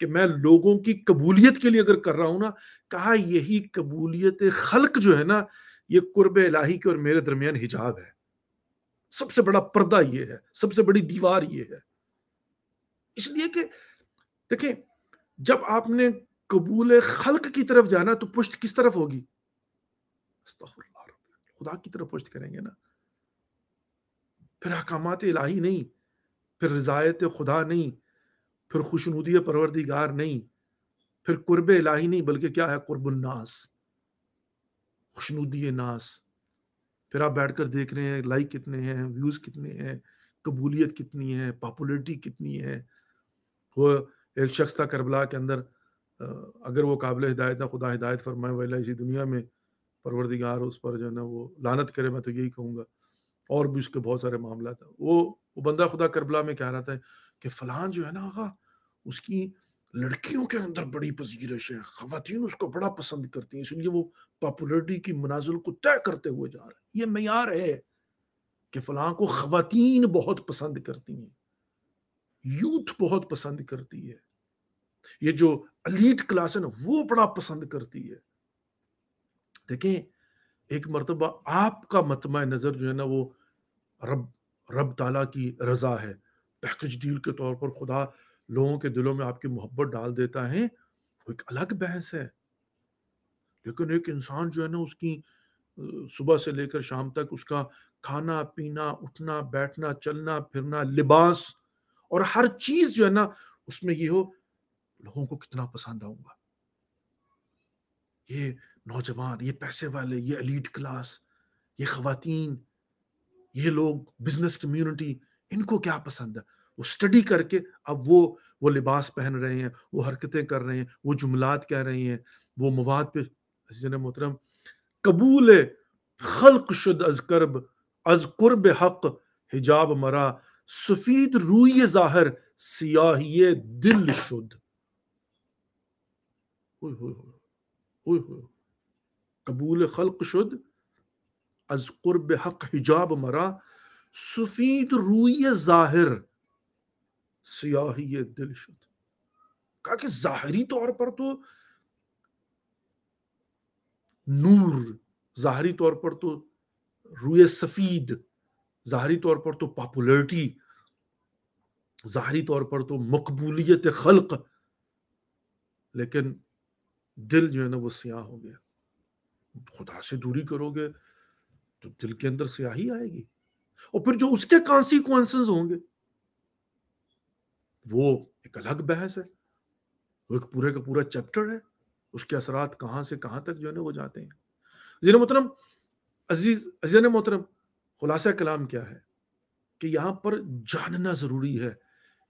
کہ میں لوگوں کی قبولیت کے لیے اگر کر رہا ہوں نا کہا یہی قبولیت خلق جو ہے نا یہ قرب الہی کے اور میرے درمیان حجاب ہے سب سے بڑا پردہ یہ ہے سب سے بڑی دیوار یہ ہے اس لیے کہ دیکھیں جب آپ نے قبول خلق کی طرف جانا تو پشت کس طرف ہوگی خدا کی طرف پشت کریں گے نا پھر احکامات الہی نہیں پھر رضایت خدا نہیں پھر خوشنودی، پروردگار نہیں پھر قرب الہی نہیں بلکہ کیا ہے قرب الناس خوشنودی ناس پھر آپ بیٹھ کر دیکھ رہے ہیں لائک کتنے ہیں ویوز کتنے ہیں قبولیت کتنی ہے پاپولرٹی کتنی ہے وہ ایک شخص تھا کربلا کے اندر اگر وہ قابل ہدایت نہ خدا ہدایت فرمائے اسی دنیا میں پروردگار اس پر جو ہے نا وہ لانت کرے میں تو یہی کہوں گا اور بھی اس کے بہت سارے معاملات ہیں وہ وہ بندہ خدا کربلا میں کہہ رہا تھا کہ فلان جو ہے نا آغا اس کی لڑکیوں کے اندر بڑی پذیرش ہے خواتین اس کو بڑا پسند کرتی ہیں اس لیے وہ پاپولرٹی کی منازل کو طے کرتے ہوئے جا رہا ہے یہ معیار ہے کہ فلاں کو خواتین بہت پسند کرتی ہیں یوتھ بہت پسند کرتی ہے یہ جو الیٹ کلاس ہے نا وہ بڑا پسند کرتی ہے دیکھیں ایک مرتبہ آپ کا متمع نظر جو ہے نا وہ رب رب تعالیٰ کی رضا ہے پیکج ڈیل کے طور پر خدا لوگوں کے دلوں میں آپ کی محبت ڈال دیتا ہے وہ ایک الگ بحث ہے لیکن ایک انسان جو ہے نا اس کی صبح سے لے کر شام تک اس کا کھانا پینا اٹھنا بیٹھنا چلنا پھرنا لباس اور ہر چیز جو ہے نا اس میں یہ ہو لوگوں کو کتنا پسند آؤں گا یہ نوجوان یہ پیسے والے یہ الیٹ کلاس یہ خواتین یہ لوگ بزنس کمیونٹی ان کو کیا پسند ہے وہ اسٹڈی کر کے اب وہ وہ لباس پہن رہے ہیں وہ حرکتیں کر رہے ہیں وہ جملات کہہ رہے ہیں وہ مواد پہ پہن محترم قبول خلق شد از قرب از قرب حق حجاب مرا سفید روئی ظاہر سیاہی دل شد قبول خلق شد از قرب حق حجاب مرا سفید روی ظاہر سیاہی دل شد کہا کہ ظاہری طور پر تو نور ظاہری طور پر تو روئے سفید ظاہری طور پر تو پاپولرٹی ظاہری طور پر تو مقبولیت خلق لیکن دل جو ہے نا وہ سیاہ ہو گیا خدا سے دوری کرو گے تو دل کے اندر سیاہی آئے گی اور پھر جو اس کے کانسیکوینسز ہوں گے وہ ایک الگ بحث ہے وہ ایک پورے کا پورا چیپٹر ہے اس کے اثرات کہاں سے کہاں تک جو ہے نا وہ جاتے ہیں زین محترم عزیز عزین محترم خلاصہ کلام کیا ہے کہ یہاں پر جاننا ضروری ہے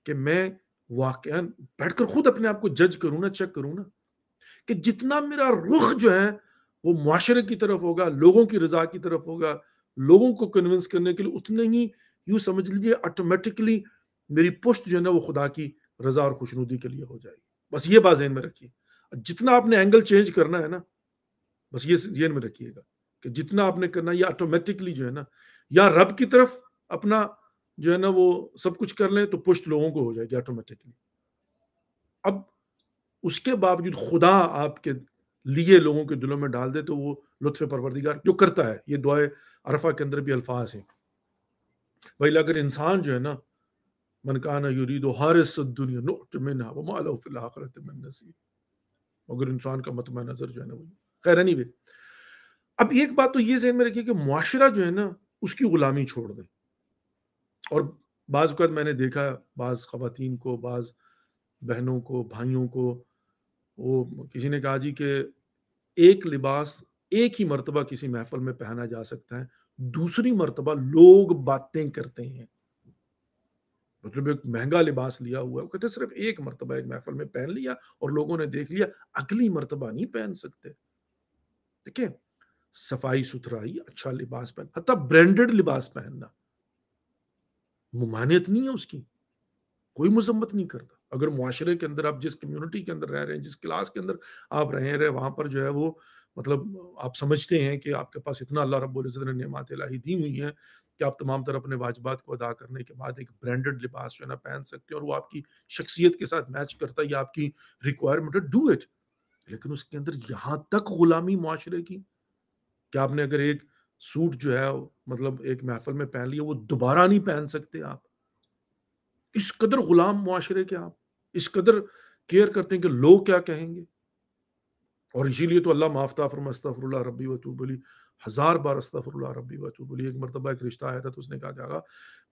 کہ میں واقع بیٹھ کر خود اپنے آپ کو جج کروں نا چیک کروں نا کہ جتنا میرا رخ جو ہے وہ معاشرے کی طرف ہوگا لوگوں کی رضا کی طرف ہوگا لوگوں کو کنونس کرنے کے لیے اتنے ہی یوں سمجھ لیجیے آٹومیٹکلی میری پشت جو ہے نا وہ خدا کی رضا اور خوش کے لیے ہو جائے گی بس یہ بات ذہن میں رکھیے جتنا آپ نے اینگل چینج کرنا ہے نا بس یہ ذہن میں رکھیے گا کہ جتنا آپ نے کرنا یہ آٹومیٹکلی جو ہے نا یا رب کی طرف اپنا جو ہے نا وہ سب کچھ کر لیں تو پشت لوگوں کو ہو جائے گی آٹومیٹکلی اب اس کے باوجود خدا آپ کے لیے لوگوں کے دلوں میں ڈال دے تو وہ لطف پروردگار جو کرتا ہے یہ دعائے عرفہ کے اندر بھی الفاظ ہیں بھائی اگر انسان جو ہے نا منکانہ یورید و حارث دنیا نوٹمنہ و مالو فی الاخرت من نصیب اگر انسان کا مطمئن نظر جو ہے نا وہ خیر نہیں بھی اب ایک بات تو یہ ذہن میں رکھیے کہ معاشرہ جو ہے نا اس کی غلامی چھوڑ دیں اور بعض اوقات میں نے دیکھا بعض خواتین کو بعض بہنوں کو بھائیوں کو وہ کسی نے کہا جی کہ ایک لباس ایک ہی مرتبہ کسی محفل میں پہنا جا سکتا ہے دوسری مرتبہ لوگ باتیں کرتے ہیں مطلب ایک مہنگا لباس لیا ہوا ہے وہ کہتے صرف ایک مرتبہ ایک محفل میں پہن لیا اور لوگوں نے دیکھ لیا اگلی مرتبہ نہیں پہن سکتے دیکھیں صفائی ستھرائی اچھا لباس پہن حتیٰ برینڈڈ لباس پہننا ممانعت نہیں ہے اس کی کوئی مذمت نہیں کرتا اگر معاشرے کے اندر آپ جس کمیونٹی کے اندر رہ رہے ہیں جس کلاس کے اندر آپ رہ رہے وہاں پر جو ہے وہ مطلب آپ سمجھتے ہیں کہ آپ کے پاس اتنا اللہ رب العزت نے نعمات الہی دی ہوئی ہیں کہ آپ تمام طرح اپنے واجبات کو ادا کرنے کے بعد ایک برینڈڈ لباس جو ہے نا پہن سکتے ہیں اور وہ آپ کی شخصیت کے ساتھ میچ کرتا ہے یا آپ کی ریکوائرمنٹ ڈو اٹ لیکن اس کے اندر یہاں تک غلامی معاشرے کی کہ آپ نے اگر ایک سوٹ جو ہے مطلب ایک محفل میں پہن لیا وہ دوبارہ نہیں پہن سکتے آپ اس قدر غلام معاشرے کے آپ اس قدر کیئر کرتے ہیں کہ لوگ کیا کہیں گے اور اسی لیے تو اللہ معافتا فرما استفر اللہ ربی بولی ہزار بار اللہ ربی علی ایک مرتبہ ایک رشتہ آیا تھا تو اس نے کہا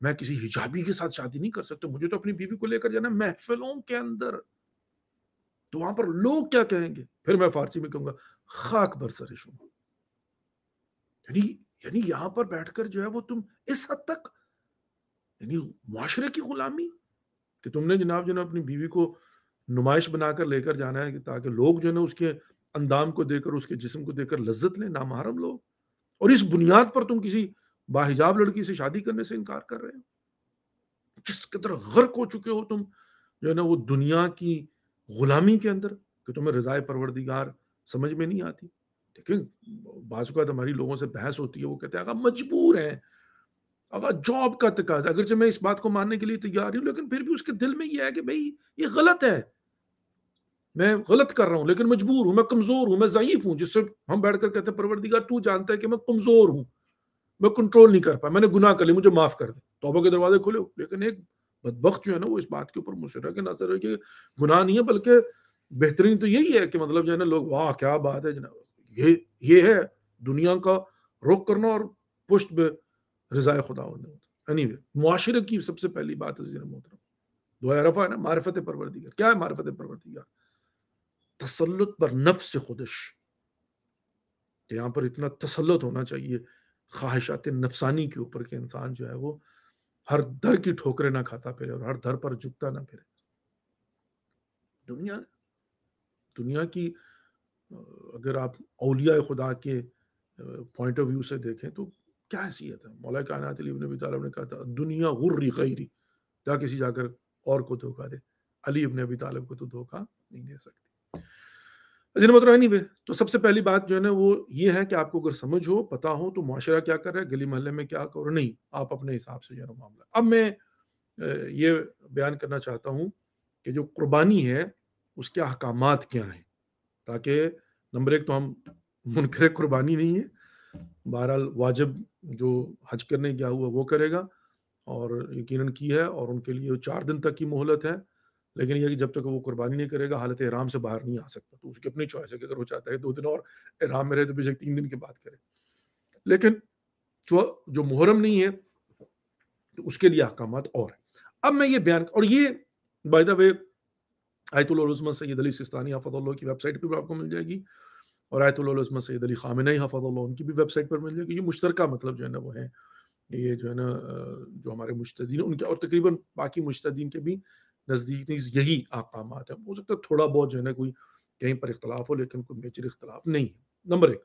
میں کسی حجابی کے ساتھ شادی نہیں کر سکتا مجھے تو اپنی بیوی کو لے کر جانا محفلوں کے اندر تو وہاں پر لوگ کیا کہیں گے پھر میں فارسی میں کہوں گا خاک شما یعنی یعنی یہاں پر بیٹھ کر جو ہے وہ تم اس حد تک یعنی معاشرے کی غلامی کہ تم نے جناب جو نا اپنی بیوی کو نمائش بنا کر لے کر جانا ہے کہ تاکہ لوگ جو ہے نا اس کے اندام کو دیکھ کر اس کے جسم کو دیکھ کر لذت لیں نامحرم لوگ اور اس بنیاد پر تم کسی باحجاب لڑکی سے شادی کرنے سے انکار کر رہے ہو کس قدر غرق ہو چکے ہو تم جو ہے نا وہ دنیا کی غلامی کے اندر کہ تمہیں رضاء پروردگار سمجھ میں نہیں آتی لیکن بعض اوقات ہماری لوگوں سے بحث ہوتی ہے وہ کہتے ہیں اگر مجبور ہیں اگر جاب کا تقاضا اگرچہ اگر سے میں اس بات کو ماننے کے لیے تیار ہوں لیکن پھر بھی اس کے دل میں یہ ہے کہ بھائی یہ غلط ہے میں غلط کر رہا ہوں لیکن مجبور ہوں میں کمزور ہوں میں ضعیف ہوں جس سے ہم بیٹھ کر کہتے ہیں پروردگار تو جانتا ہے کہ میں کمزور ہوں میں کنٹرول نہیں کر پا میں نے گناہ کر لی مجھے معاف کر دے کے دروازے کھلے لیکن ایک بد جو ہے نا وہ اس بات کے اوپر کے نظر گناہ نہیں ہے بلکہ بہترین تو یہی ہے کہ مطلب جو ہے نا لوگ واہ کیا بات ہے جناب یہ یہ ہے دنیا کا رخ کرنا اور پشت رضاء خدا اینی anyway, معاشرے کی سب سے پہلی بات ہے محترم دعا عرفہ ہے نا معرفت پروردگار کیا ہے معرفت پروردگار تسلط پر نفس خودش کہ یہاں پر اتنا تسلط ہونا چاہیے خواہشات نفسانی کے اوپر کہ انسان جو ہے وہ ہر در کی ٹھوکرے نہ کھاتا پھرے اور ہر در پر جھکتا نہ پھرے دنیا دنیا کی اگر آپ اولیاء خدا کے پوائنٹ آف ویو سے دیکھیں تو کیا حیثیت ہے مولا کائنات علی ابن ابی طالب نے کہا تھا دنیا غری غیری جا کسی جا کر اور کو دھوکا دے علی ابن ابی طالب کو تو دھوکہ نہیں دے سکتی تو سب سے پہلی بات جو ہے نا وہ یہ ہے کہ آپ کو اگر سمجھ ہو پتا ہو تو معاشرہ کیا کر رہا ہے گلی محلے میں کیا کرو نہیں آپ اپنے حساب سے جو ہے نا معاملہ اب میں یہ بیان کرنا چاہتا ہوں کہ جو قربانی ہے اس کے احکامات کیا ہیں تاکہ نمبر ایک تو ہم منکر قربانی نہیں ہے بہرحال واجب جو حج کرنے گیا ہوا وہ کرے گا اور یقیناً کی ہے اور ان کے لیے چار دن تک کی مہلت ہے لیکن یہ کہ جب تک وہ قربانی نہیں کرے گا حالت احرام سے باہر نہیں آ سکتا تو اس کی اپنی چوائس ہے کہ اگر وہ چاہتا ہے دو دن اور احرام میں رہے تو بے شک تین دن کے بعد کرے لیکن جو, جو محرم نہیں ہے تو اس کے لیے احکامات اور ہیں اب میں یہ بیان اور یہ بائی دا وے آیت العظمت سید علی سستانی آفت اللہ کی ویب سائٹ پہ بھی آپ کو مل جائے گی اور آیت اللہ عصمت سید علی خامنہ حفظ اللہ ان کی بھی ویب سائٹ پر مل جائے گی یہ مشترکہ مطلب جو ہے نا وہ ہے یہ جو ہے نا جو ہمارے مشتدین ان کے اور تقریباً باقی مشتدین کے بھی نزدیک یہی احکامات ہیں ہو سکتا ہے تھوڑا بہت جو ہے نا کوئی کہیں پر اختلاف ہو لیکن کوئی میجر اختلاف نہیں ہے نمبر ایک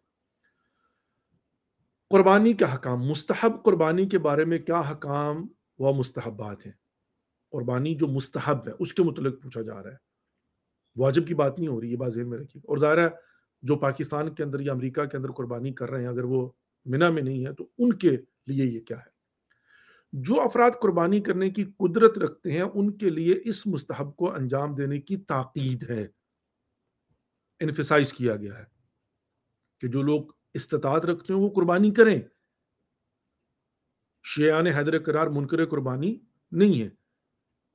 قربانی کے حکام مستحب قربانی کے بارے میں کیا حکام و مستحبات ہیں قربانی جو مستحب ہے اس کے متعلق پوچھا جا رہا ہے واجب کی بات نہیں ہو رہی یہ بات ذہن میں رکھیے اور ظاہر ہے جو پاکستان کے اندر یا امریکہ کے اندر قربانی کر رہے ہیں اگر وہ منا میں نہیں ہے تو ان کے لیے یہ کیا ہے جو افراد قربانی کرنے کی قدرت رکھتے ہیں ان کے لیے اس مستحب کو انجام دینے کی تاکید ہے انفیسائز کیا گیا ہے کہ جو لوگ استطاعت رکھتے ہیں وہ قربانی کریں شیان حیدر قرار منکر قربانی نہیں ہے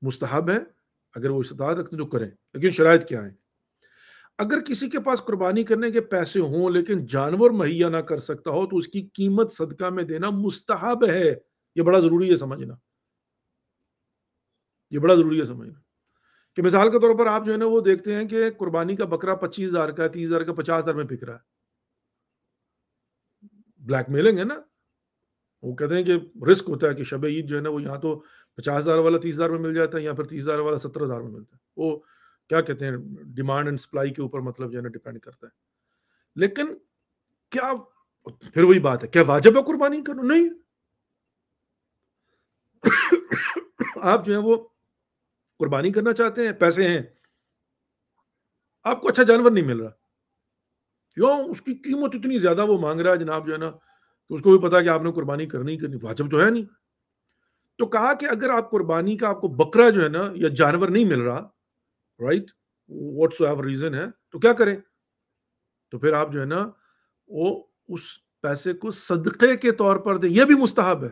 مستحب ہے اگر وہ استطاعت رکھتے ہیں تو کریں لیکن شرائط کیا ہیں اگر کسی کے پاس قربانی کرنے کے پیسے ہوں لیکن جانور مہیا نہ کر سکتا ہو تو اس کی قیمت صدقہ میں دینا مستحب ہے یہ بڑا ضروری ہے سمجھنا یہ بڑا ضروری ہے سمجھنا کہ مثال کے طور پر آپ جو ہے نا وہ دیکھتے ہیں کہ قربانی کا بکرا پچیس ہزار کا تیس ہزار کا پچاس ہزار میں پک رہا ہے بلیک میلنگ ہے نا وہ کہتے ہیں کہ رسک ہوتا ہے کہ شب عید جو ہے نا وہ یہاں تو پچاس ہزار والا تیس ہزار میں مل جاتا ہے یا پھر تیس ہزار والا سترہ ہزار میں ملتا ہے وہ کیا کہتے ہیں ڈیمانڈ اینڈ سپلائی کے اوپر مطلب جو ہے نا ڈیپینڈ کرتا ہے لیکن کیا پھر وہی بات ہے کیا واجب ہے قربانی نہیں آپ جو وہ قربانی کرنا چاہتے ہیں پیسے ہیں آپ کو اچھا جانور نہیں مل رہا کیوں اس کی قیمت اتنی زیادہ وہ مانگ رہا ہے جناب جو ہے نا اس کو بھی پتا کہ آپ نے قربانی کرنی کرنی واجب تو ہے نہیں تو کہا کہ اگر آپ قربانی کا آپ کو بکرا جو ہے نا یا جانور نہیں مل رہا رائٹ واٹس ریزن ہے تو کیا کریں تو پھر آپ جو ہے نا وہ اس پیسے کو صدقے کے طور پر دیں یہ بھی مستحب ہے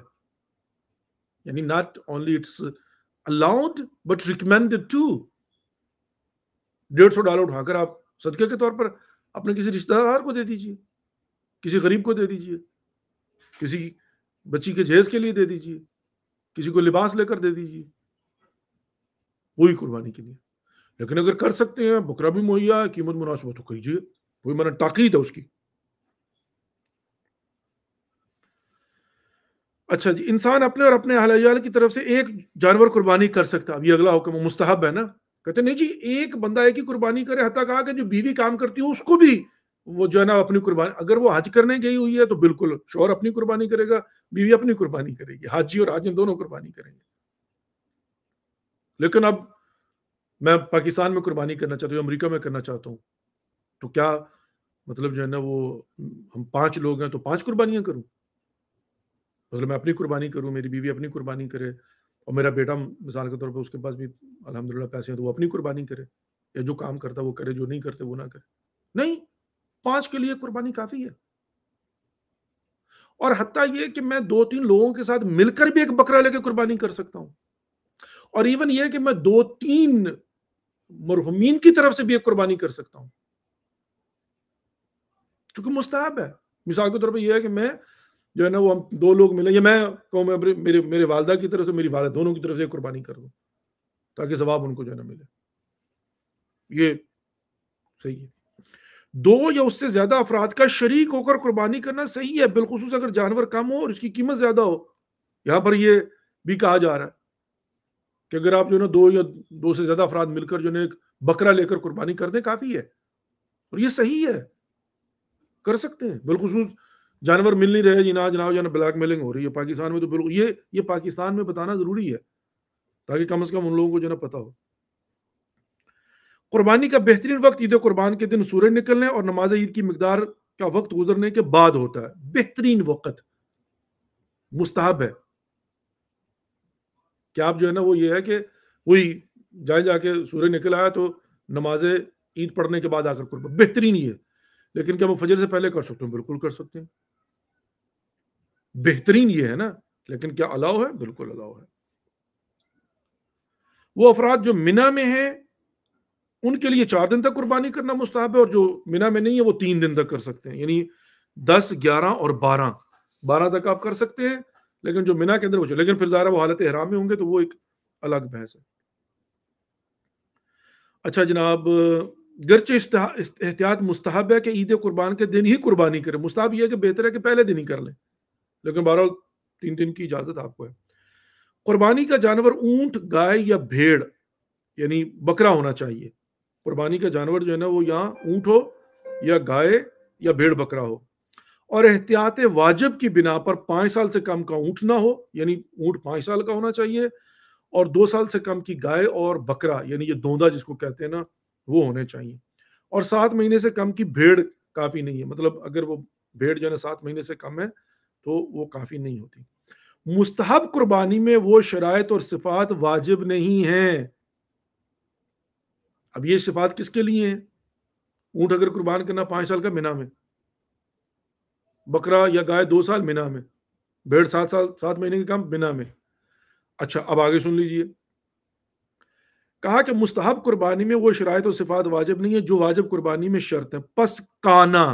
یعنی not only it's allowed but recommend to ڈیڑھ سو ڈالر اٹھا کر آپ صدقے کے طور پر اپنے کسی رشتے دار کو دے دیجیے کسی غریب کو دے دیجیے کسی بچی کے جہیز کے لیے دے دیجیے کسی کو لباس لے کر دے دیجیے وہی قربانی کے لیے لیکن اگر کر سکتے ہیں بکرا بھی مہیا ہے قیمت مناسب ہو تاکید ہے اس کی اچھا جی انسان اپنے اور اپنے اہل عیال کی طرف سے ایک جانور قربانی کر سکتا اب یہ اگلا حکم مستحب ہے نا کہتے نہیں جی ایک بندہ ایک ہی قربانی کرے حتیٰ کہا کہ جو بیوی کام کرتی ہو اس کو بھی وہ جو ہے نا اپنی قربانی اگر وہ حج کرنے گئی ہوئی ہے تو بالکل شوہر اپنی قربانی کرے گا بیوی اپنی قربانی کرے گی حاجی اور حاجن دونوں قربانی کریں گے لیکن اب میں پاکستان میں قربانی کرنا چاہتا ہوں امریکہ میں کرنا چاہتا ہوں تو کیا مطلب جو ہے نا وہ ہم پانچ لوگ ہیں تو پانچ قربانیاں کروں مطلب میں اپنی قربانی کروں میری بیوی اپنی قربانی کرے اور میرا بیٹا مثال کے طور پر الحمد للہ پیسے ہیں تو وہ اپنی قربانی کرے یا جو کام کرتا وہ کرے جو نہیں کرتے وہ نہ کرے نہیں پانچ کے لیے قربانی کافی ہے اور حتیٰ یہ کہ میں دو تین لوگوں کے ساتھ مل کر بھی ایک بکرا لے کے قربانی کر سکتا ہوں اور ایون یہ کہ میں دو تین مرحومین کی طرف سے بھی ایک قربانی کر سکتا ہوں چونکہ مستحب ہے مثال کے طور پہ یہ ہے کہ میں جو ہے نا وہ ہم دو لوگ ملے میں کہوں میں میرے میرے والدہ والدہ کی طرف سے میری دونوں کی طرف سے ایک قربانی کر دوں تاکہ ثواب ان کو جو ہے نا ملے یہ صحیح ہے دو یا اس سے زیادہ افراد کا شریک ہو کر قربانی کرنا صحیح ہے بالخصوص اگر جانور کم ہو اور اس کی قیمت زیادہ ہو یہاں پر یہ بھی کہا جا رہا ہے کہ اگر آپ جو ہے نا دو یا دو سے زیادہ افراد مل کر جو ہے نا ایک بکرا لے کر قربانی کر دیں کافی ہے اور یہ صحیح ہے کر سکتے ہیں بالخصوص جانور مل نہیں رہے جناب جنا جو ہے نا بلیک میلنگ ہو رہی ہے پاکستان میں تو بالکل یہ یہ پاکستان میں بتانا ضروری ہے تاکہ کم از کم ان لوگوں کو جو ہے نا پتا ہو قربانی کا بہترین وقت عید قربان کے دن سورج نکلنے اور نماز عید کی مقدار کا وقت گزرنے کے بعد ہوتا ہے بہترین وقت مستحب ہے کہ آپ جو ہے نا وہ یہ ہے کہ وہی جائیں جا کے سورج نکل آیا تو نماز عید پڑھنے کے بعد آ کر بہترین یہ لیکن کیا وہ فجر سے پہلے کر سکتے ہیں بالکل الاؤ ہے وہ افراد جو مینا میں ہیں ان کے لیے چار دن تک قربانی کرنا مستحب ہے اور جو مینا میں نہیں ہے وہ تین دن تک کر سکتے ہیں یعنی دس گیارہ اور بارہ بارہ تک آپ کر سکتے ہیں لیکن جو منا کے اندر وہ لیکن پھر ظاہر وہ حالت احرام میں ہوں گے تو وہ ایک الگ بحث ہے اچھا جناب گرچہ احتیاط مستحب ہے کہ عید قربان کے دن ہی قربانی کرے مستحب یہ ہے کہ بہتر ہے کہ پہلے دن ہی کر لیں لیکن بہرحال تین دن کی اجازت آپ کو ہے قربانی کا جانور اونٹ گائے یا بھیڑ یعنی بکرا ہونا چاہیے قربانی کا جانور جو ہے نا وہ یہاں اونٹ ہو یا گائے یا بھیڑ بکرا ہو اور احتیاط واجب کی بنا پر پانچ سال سے کم کا اونٹ نہ ہو یعنی اونٹ پانچ سال کا ہونا چاہیے اور دو سال سے کم کی گائے اور بکرا یعنی یہ دوندا جس کو کہتے ہیں نا وہ ہونے چاہیے اور سات مہینے سے کم کی بھیڑ کافی نہیں ہے مطلب اگر وہ بھیڑ جو ہے نا سات مہینے سے کم ہے تو وہ کافی نہیں ہوتی مستحب قربانی میں وہ شرائط اور صفات واجب نہیں ہے اب یہ صفات کس کے لیے ہیں اونٹ اگر قربان کرنا پانچ سال کا مینا میں بکرا یا گائے دو سال مینا میں بھیڑ سات سال سات مہینے کے کام بنا میں اچھا اب آگے سن لیجیے کہا کہ مستحب قربانی میں وہ شرائط و صفات واجب نہیں ہے جو واجب قربانی میں شرط ہے پس کانا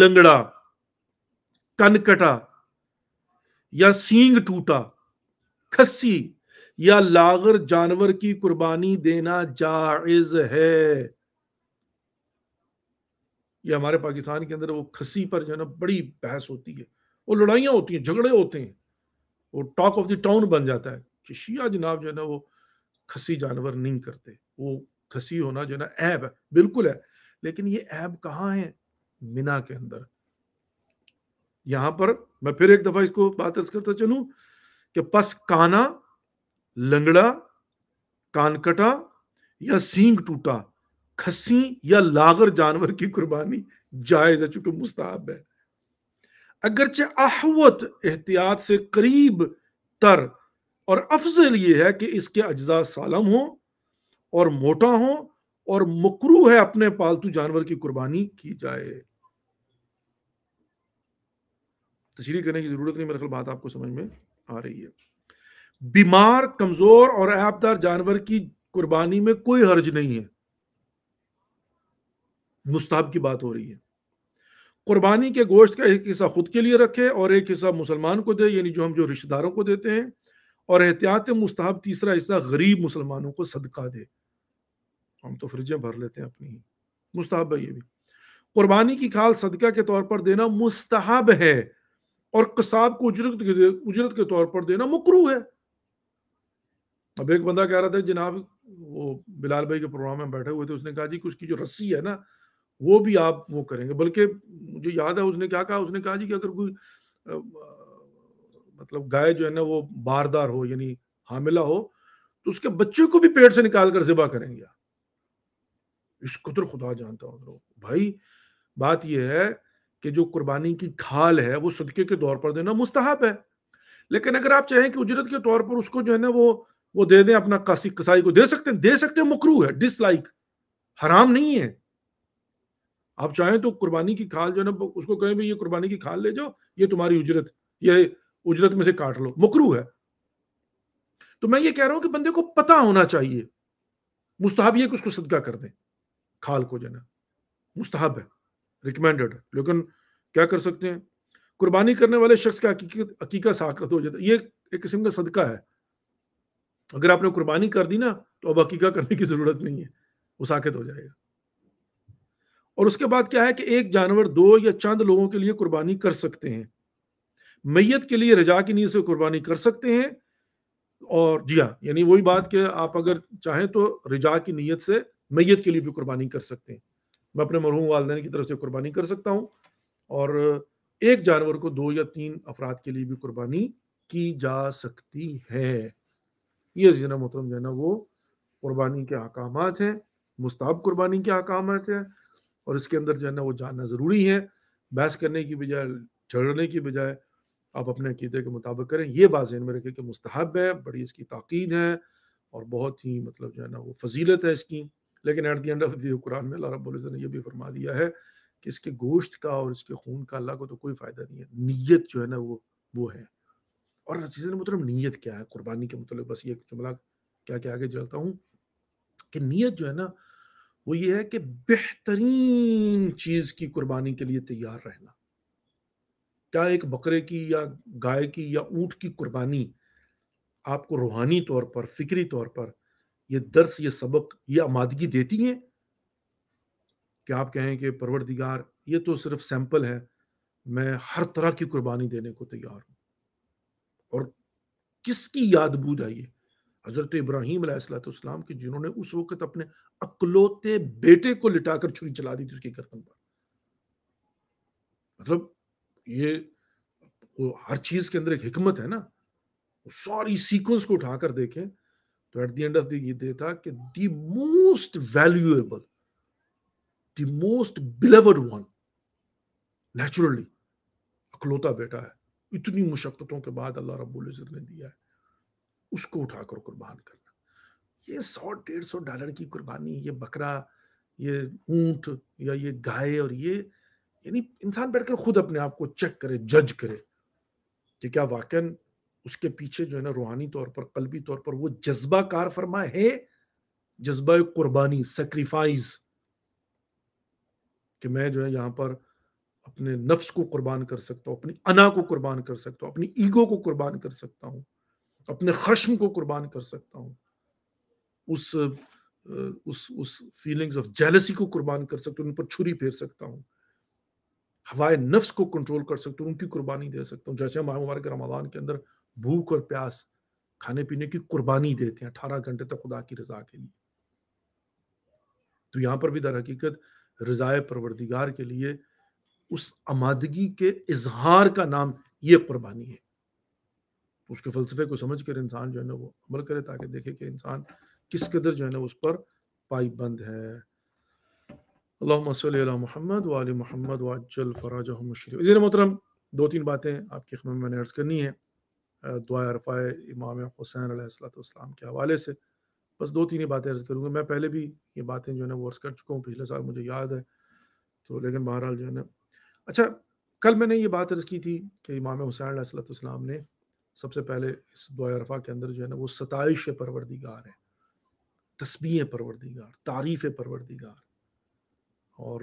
لنگڑا کنکٹا یا سینگ ٹوٹا کھسی یا لاغر جانور کی قربانی دینا جائز ہے یہ ہمارے پاکستان کے اندر وہ کھسی پر جو ہے نا بڑی بحث ہوتی ہے وہ لڑائیاں ہوتی ہیں جھگڑے ہوتے ہیں وہ ٹاک آف دی ٹاؤن بن جاتا ہے کہ شیعہ جناب جو ہے نا وہ کھسی جانور نہیں کرتے وہ کھسی ہونا جو ہے نا ایب ہے بالکل ہے لیکن یہ ایب کہاں ہے مینا کے اندر یہاں پر میں پھر ایک دفعہ اس کو بات کرتا چلوں کہ پس کانا لنگڑا کانکٹا یا سینگ ٹوٹا کھسی یا لاغر جانور کی قربانی جائز ہے چونکہ مستحب ہے اگرچہ احوت احتیاط سے قریب تر اور افضل یہ ہے کہ اس کے اجزاء سالم ہوں اور موٹا ہوں اور مکرو ہے اپنے پالتو جانور کی قربانی کی جائے تشریح کرنے کی ضرورت نہیں میرے خیال بات آپ کو سمجھ میں آ رہی ہے بیمار کمزور اور عیبدار جانور کی قربانی میں کوئی حرج نہیں ہے مستحب کی بات ہو رہی ہے قربانی کے گوشت کا ایک حصہ خود کے لیے رکھے اور ایک حصہ مسلمان کو دے یعنی جو ہم جو رشتہ داروں کو دیتے ہیں اور احتیاط مستحب تیسرا حصہ غریب مسلمانوں کو صدقہ دے ہم تو فرجیں بھر لیتے ہیں اپنی مستحب ہے یہ بھی قربانی کی کھال صدقہ کے طور پر دینا مستحب ہے اور قصاب کو اجرت اجرت کے طور پر دینا مکرو ہے اب ایک بندہ کہہ رہا تھا جناب وہ بلال بھائی کے پروگرام میں بیٹھے ہوئے تھے اس نے کہا جی کہ اس کی جو رسی ہے نا وہ بھی آپ وہ کریں گے بلکہ مجھے یاد ہے اس نے کیا کہا اس نے کہا جی کہ اگر کوئی مطلب گائے جو ہے نا وہ باردار ہو یعنی حاملہ ہو تو اس کے بچے کو بھی پیٹ سے نکال کر ذبح کریں گے اس خدا جانتا ہوں بھائی بات یہ ہے کہ جو قربانی کی کھال ہے وہ صدقے کے طور پر دینا مستحب ہے لیکن اگر آپ چاہیں کہ اجرت کے طور پر اس کو جو ہے نا وہ وہ دے دیں اپنا کسائی کو دے سکتے ہیں دے سکتے ہیں مکرو ہے ڈس لائک حرام نہیں ہے آپ چاہیں تو قربانی کی کھال جو ہے نا اس کو کہیں یہ قربانی کی کھال لے جاؤ یہ تمہاری اجرت یہ اجرت میں سے کاٹ لو مکرو ہے تو میں یہ کہہ رہا ہوں کہ بندے کو پتہ ہونا چاہیے مستحب یہ کہ اس کو صدقہ کر دیں کھال کو جو ہے نا مستحب ہے ریکمینڈیڈ ہے لیکن کیا کر سکتے ہیں قربانی کرنے والے شخص کا عقیقہ ساکت ہو جاتا ہے یہ ایک قسم کا صدقہ ہے اگر آپ نے قربانی کر دی نا تو اب عقیقہ کرنے کی ضرورت نہیں ہے وہ ساکت ہو جائے گا اور اس کے بعد کیا ہے کہ ایک جانور دو یا چند لوگوں کے لیے قربانی کر سکتے ہیں میت کے لیے رجا کی نیت سے قربانی کر سکتے ہیں اور جی ہاں یعنی وہی بات کہ آپ اگر چاہیں تو رجا کی نیت سے میت کے لیے بھی قربانی کر سکتے ہیں میں اپنے مرحوم والدین کی طرف سے قربانی کر سکتا ہوں اور ایک جانور کو دو یا تین افراد کے لیے بھی قربانی کی جا سکتی ہے یہ یسینا محترم جو ہے نا وہ قربانی کے احکامات ہیں مستعب قربانی کے احکامات ہیں اور اس کے اندر جو ہے نا وہ جاننا ضروری ہے بحث کرنے کی بجائے چڑھنے کی بجائے آپ اپنے عقیدے کے مطابق کریں یہ بات ذہن میں رکھے کہ مستحب ہے بڑی اس کی تاکید ہے اور بہت ہی مطلب جو ہے نا وہ فضیلت ہے اس کی لیکن at the end of the قرآن میں اللہ رب العزت نے یہ بھی فرما دیا ہے کہ اس کے گوشت کا اور اس کے خون کا اللہ کو تو کوئی فائدہ نہیں ہے نیت جو ہے نا وہ وہ ہے اور نیت کیا ہے قربانی کے متعلق بس یہ جملہ کیا کیا آگے چلتا ہوں کہ نیت جو ہے نا وہ یہ ہے کہ بہترین چیز کی قربانی کے لیے تیار رہنا کیا ایک بکرے کی یا گائے کی یا اونٹ کی قربانی آپ کو روحانی طور پر فکری طور پر یہ درس یہ سبق یہ آمادگی دیتی ہے کہ آپ کہیں کہ پروردگار یہ تو صرف سیمپل ہے میں ہر طرح کی قربانی دینے کو تیار ہوں اور کس کی یاد بود ہے یہ حضرت ابراہیم علیہ السلط اسلام کے جنہوں نے اس وقت اپنے اکلوتے بیٹے کو لٹا کر چھری چلا دی تھی اس کی گردن پر مطلب یہ ہر چیز کے اندر ایک حکمت ہے نا ساری سیکوینس کو اٹھا کر دیکھیں تو at the end of the day تھا کہ the the most most valuable اکلوتا بیٹا ہے اتنی مشقتوں کے بعد اللہ رب العزت نے دیا ہے اس کو اٹھا کر قربان کرنا یہ سو ڈیڑھ سو ڈالر کی قربانی یہ بکرا یہ اونٹ یا یہ گائے اور یہ یعنی انسان بیٹھ کر خود اپنے آپ کو چیک کرے جج کرے کہ کیا واقع اس کے پیچھے جو ہے نا روحانی طور پر قلبی طور پر وہ جذبہ کار فرما ہے جذبہ قربانی سیکریفائز کہ میں جو ہے یہاں پر اپنے نفس کو قربان کر سکتا ہوں اپنی انا کو قربان کر سکتا ہوں اپنی ایگو کو قربان کر سکتا ہوں اپنے خشم کو قربان کر سکتا ہوں اس اس اس فیلنگز آف جیلسی کو قربان کر سکتا ہوں ان پر چھری پھیر سکتا ہوں ہوائے نفس کو کنٹرول کر سکتا ہوں ان کی قربانی دے سکتا ہوں جیسے ہم ہمارے رمضان کے اندر بھوک اور پیاس کھانے پینے کی قربانی دیتے ہیں اٹھارہ گھنٹے تک خدا کی رضا کے لیے تو یہاں پر بھی در حقیقت رضائے پروردگار کے لیے اس آمادگی کے اظہار کا نام یہ قربانی ہے اس کے فلسفے کو سمجھ کر انسان جو ہے نا وہ عمل کرے تاکہ دیکھے کہ انسان کس قدر جو ہے نا اس پر پائی بند ہے اللہ صلی علام محمد و والمد واج فراج احمد وزیر محترم دو تین باتیں آپ کی خدمت میں نے عرض کرنی ہے دعائے عرف امام حسین علیہ السلۃ والسلام کے حوالے سے بس دو تین ہی باتیں عرض کروں گا میں پہلے بھی یہ باتیں جو ہے نا وہ عرض کر چکا ہوں پچھلے سال مجھے یاد ہے تو لیکن بہرحال جو ہے نا اچھا کل میں نے یہ بات عرض کی تھی کہ امام حسین علیہ السلۃ والسلام نے سب سے پہلے اس دعا عرفہ کے اندر جو ہے نا وہ ستائش پروردگار ہے تسبیح پروردگار تعریف پروردگار اور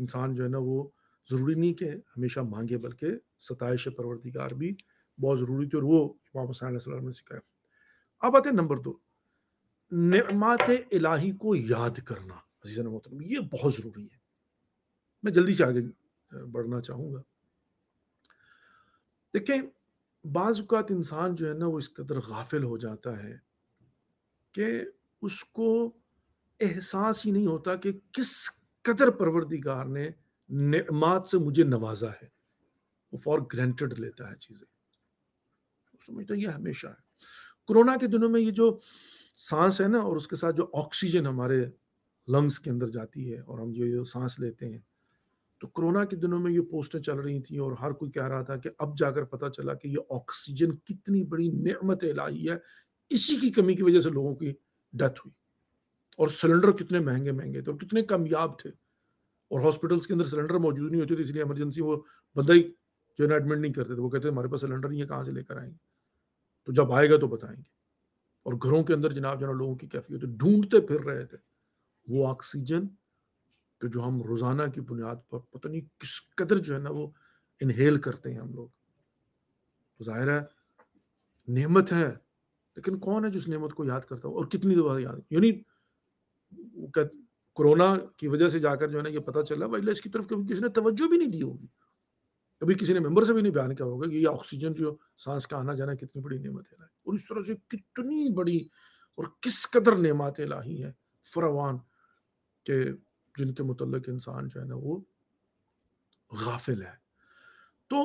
انسان جو ہے نا وہ ضروری نہیں کہ ہمیشہ مانگے بلکہ ستائش پروردگار بھی بہت ضروری تھی اور وہ امام علیہ نے سکھایا اب آتے ہیں نمبر دو نعمات الہی کو یاد کرنا محترم یہ بہت ضروری ہے میں جلدی سے آگے بڑھنا چاہوں گا دیکھیں بعض اوقات انسان جو ہے نا وہ اس قدر غافل ہو جاتا ہے کہ اس کو احساس ہی نہیں ہوتا کہ کس قدر پروردگار نے نعمات سے مجھے نوازا ہے وہ فار گرینٹڈ لیتا ہے چیزیں سمجھتا یہ ہمیشہ ہے کرونا کے دنوں میں یہ جو سانس ہے نا اور اس کے ساتھ جو آکسیجن ہمارے لنگس کے اندر جاتی ہے اور ہم جو یہ سانس لیتے ہیں تو کرونا کے دنوں میں یہ پوسٹیں چل رہی تھیں اور ہر کوئی کہہ رہا تھا کہ اب جا کر پتا چلا کہ یہ آکسیجن کتنی بڑی نعمت الہی ہے اسی کی کمی کی وجہ سے لوگوں کی ڈیتھ ہوئی اور سلنڈر کتنے مہنگے مہنگے تھے اور کتنے کامیاب تھے اور ہاسپٹلس کے اندر سلنڈر موجود نہیں ہوتے تھے اس لیے ایمرجنسی وہ بندہ ہی جو ہے نا ایڈمٹ نہیں کرتے تھے وہ کہتے تھے ہمارے پاس سلنڈر نہیں ہے کہاں سے لے کر آئیں گے تو جب آئے گا تو بتائیں گے اور گھروں کے اندر جناب جناب لوگوں کی کیفیت ڈھونڈتے پھر رہے تھے وہ آکسیجن جو ہم روزانہ کی بنیاد پر پتہ نہیں کس قدر جو ہے نا وہ انہیل کرتے ہیں ہم لوگ ظاہر ہے نعمت ہے لیکن کون ہے جس نعمت کو یاد کرتا ہو اور کتنی دفعہ یاد یعنی کورونا کی وجہ سے جا کر جو ہے نا یہ چلا بھائی اس کی طرف کبھی کسی نے توجہ بھی نہیں دی ہوگی کبھی کسی نے ممبر سے بھی نہیں بیان کیا ہوگا کہ یہ آکسیجن جو سانس کا آنا جانا کتنی بڑی نعمت ہے اور اس طرح سے کتنی بڑی اور کس قدر نعمات الہی ہیں فروان کہ جن کے متعلق انسان جو ہے نا وہ غافل ہے تو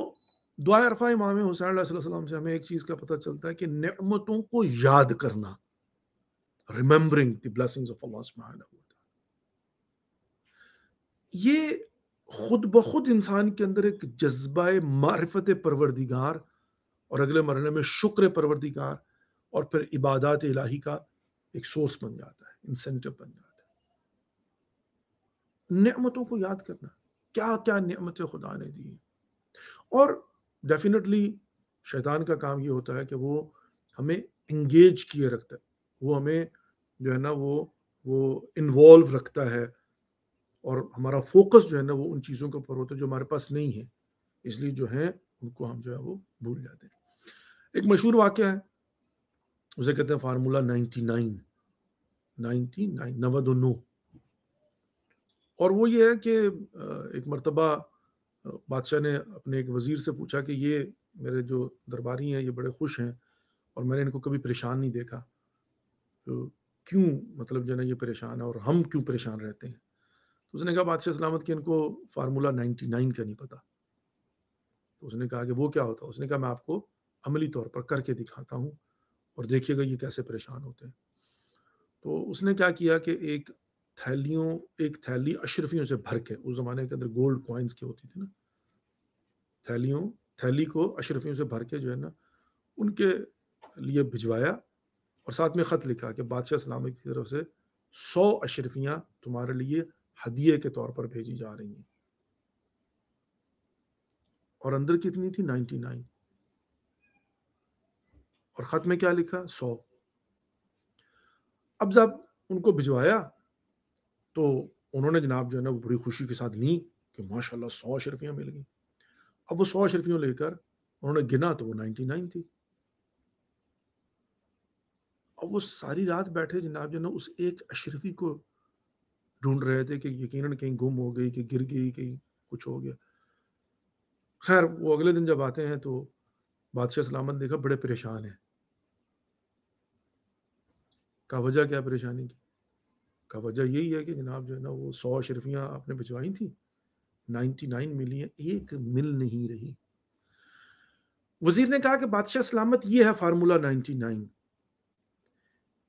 دعائیں امام حسین علیہ وسلم سے ہمیں ایک چیز کا پتہ چلتا ہے کہ نعمتوں کو یاد کرنا دی آف اللہ سبحانہ یہ خود بخود انسان کے اندر ایک جذبہ معرفت پروردگار اور اگلے مرحلے میں شکر پروردگار اور پھر عبادات الہی کا ایک سورس بن جاتا ہے انسینٹو بن جاتا ہے نعمتوں کو یاد کرنا کیا کیا نعمت خدا نے دی اور ڈیفینیٹلی شیطان کا کام یہ ہوتا ہے کہ وہ ہمیں انگیج کیے رکھتا ہے وہ ہمیں جو ہے نا وہ وہ انوالو رکھتا ہے اور ہمارا فوکس جو ہے نا وہ ان چیزوں کے اوپر ہوتا ہے جو ہمارے پاس نہیں ہے اس لیے جو ہے ان کو ہم جو ہے وہ بھول جاتے ہیں ایک مشہور واقعہ ہے اسے کہتے ہیں formula ninety nine ninety nine نو اور وہ یہ ہے کہ ایک مرتبہ بادشاہ نے اپنے ایک وزیر سے پوچھا کہ یہ میرے جو درباری ہیں یہ بڑے خوش ہیں اور میں نے ان کو کبھی پریشان نہیں دیکھا تو کیوں مطلب جو ہے نا یہ پریشان ہے اور ہم کیوں پریشان رہتے ہیں تو اس نے کہا بادشاہ سلامت کہ ان کو فارمولہ نائنٹی نائن کا نہیں پتہ تو اس نے کہا کہ وہ کیا ہوتا اس نے کہا میں آپ کو عملی طور پر کر کے دکھاتا ہوں اور دیکھیے گا یہ کیسے پریشان ہوتے ہیں تو اس نے کیا کیا کہ ایک تھیلیوں ایک تھیلی اشرفیوں سے بھر کے اس زمانے کے اندر گولڈ کوائنس کی ہوتی تھی نا تھیلیوں تھیلی کو اشرفیوں سے بھر کے جو ہے نا ان کے لیے بھجوایا اور ساتھ میں خط لکھا کہ بادشاہ سلامت کی طرف سے سو اشرفیاں تمہارے لیے ہدیے کے طور پر بھیجی جا رہی ہیں اور اندر کتنی تھی نائنٹی نائن اور خط میں کیا لکھا سو اب جب ان کو بھجوایا تو انہوں نے جناب جو ہے نا وہ بڑی خوشی کے ساتھ لی کہ ماشاء اللہ سو اشرفیاں مل گئیں اب وہ سو اشرفیوں لے کر انہوں نے گنا تو وہ نائنٹی نائن تھی اب وہ ساری رات بیٹھے جناب جو ہے نا اس ایک اشرفی کو ڈھونڈ رہے تھے کہ یقیناً کہیں گم ہو گئی کہ گر گئی کہیں کچھ ہو گیا خیر وہ اگلے دن جب آتے ہیں تو بادشاہ سلامت دیکھا بڑے پریشان ہیں کا وجہ کیا پریشانی کی کا وجہ یہی ہے کہ جناب جو ہے نا وہ سو اشرفیاں آپ نے بھجوائی تھیں نائنٹی نائن ملین ایک مل نہیں رہی وزیر نے کہا کہ بادشاہ سلامت یہ ہے فارمولا نائنٹی نائن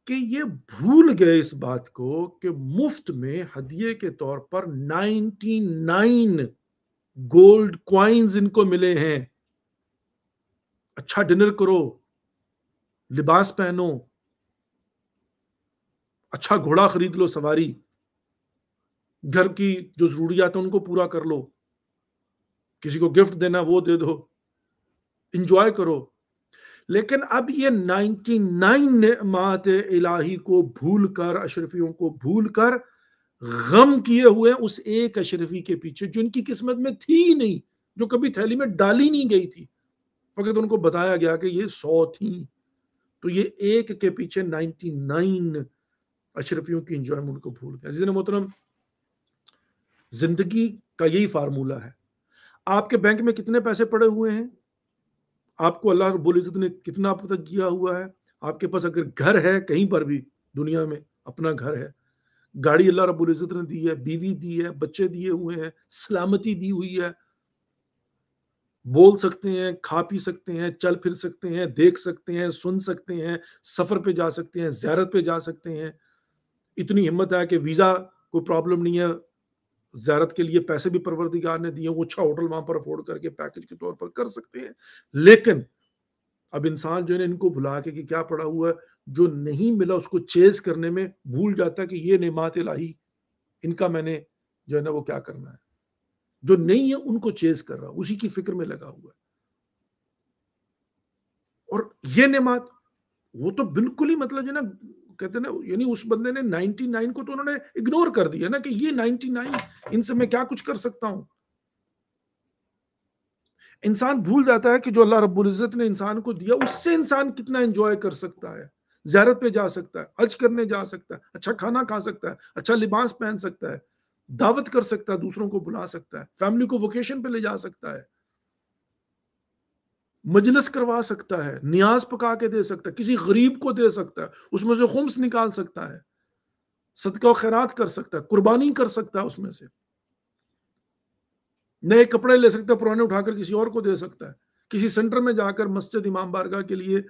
کہ یہ بھول گئے اس بات کو کہ مفت میں ہدیے کے طور پر نائنٹی نائن گولڈ کوائنز ان کو ملے ہیں اچھا ڈنر کرو لباس پہنو اچھا گھوڑا خرید لو سواری گھر کی جو ضروریات ہیں ان کو پورا کر لو کسی کو گفٹ دینا وہ دے دو انجوائے کرو لیکن اب یہ نائنٹی نائن نعمات الہی کو بھول کر اشرفیوں کو بھول کر غم کیے ہوئے اس ایک اشرفی کے پیچھے جو ان کی قسمت میں تھی نہیں جو کبھی تھیلی میں ڈالی نہیں گئی تھی فقط ان کو بتایا گیا کہ یہ سو تھیں تو یہ ایک کے پیچھے نائنٹی نائن اشرفیوں کی انجوائمنٹ کو بھول گئے گیا محترم زندگی کا یہی فارمولہ ہے آپ کے بینک میں کتنے پیسے پڑے ہوئے ہیں آپ کو اللہ رب العزت نے کتنا آپ تک کیا ہوا ہے آپ کے پاس اگر گھر ہے کہیں پر بھی دنیا میں اپنا گھر ہے گاڑی اللہ رب العزت نے دی ہے بیوی دی ہے بچے دیے ہوئے ہیں سلامتی دی ہوئی ہے بول سکتے ہیں کھا پی سکتے ہیں چل پھر سکتے ہیں دیکھ سکتے ہیں سن سکتے ہیں سفر پہ جا سکتے ہیں زیارت پہ جا سکتے ہیں اتنی ہمت ہے کہ ویزا کوئی پرابلم نہیں ہے زیارت کے لیے پیسے بھی پروردگار نے دیے وہ اچھا ہوٹل وہاں پر افورڈ کر کے پیکج کے طور پر کر سکتے ہیں لیکن اب انسان جو ہے ان کو بھلا کے کہ کیا پڑا ہوا ہے جو نہیں ملا اس کو چیز کرنے میں بھول جاتا ہے کہ یہ نعمات الہی ان کا میں نے جو ہے نا وہ کیا کرنا ہے جو نہیں ہے ان کو چیز کر رہا اسی کی فکر میں لگا ہوا ہے اور یہ نعمات وہ تو بالکل ہی مطلب جو ہے نا کہتے نا نا یعنی اس بندے نے نے کو تو انہوں اگنور کر کر دیا کہ یہ ان سے میں کیا کچھ سکتا ہوں انسان بھول جاتا ہے کہ جو اللہ رب العزت نے انسان کو دیا اس سے انسان کتنا انجوائے کر سکتا ہے زیارت پہ جا سکتا ہے حج کرنے جا سکتا ہے اچھا کھانا کھا سکتا ہے اچھا لباس پہن سکتا ہے دعوت کر سکتا ہے دوسروں کو بلا سکتا ہے فیملی کو ووکیشن پہ لے جا سکتا ہے مجلس کروا سکتا ہے نیاز پکا کے دے سکتا ہے کسی غریب کو دے سکتا ہے اس میں سے خمس نکال سکتا ہے صدقہ و خیرات کر سکتا ہے قربانی کر سکتا ہے اس میں سے نئے کپڑے لے سکتا ہے پرانے اٹھا کر کسی اور کو دے سکتا ہے کسی سینٹر میں جا کر مسجد امام بارگاہ کے لیے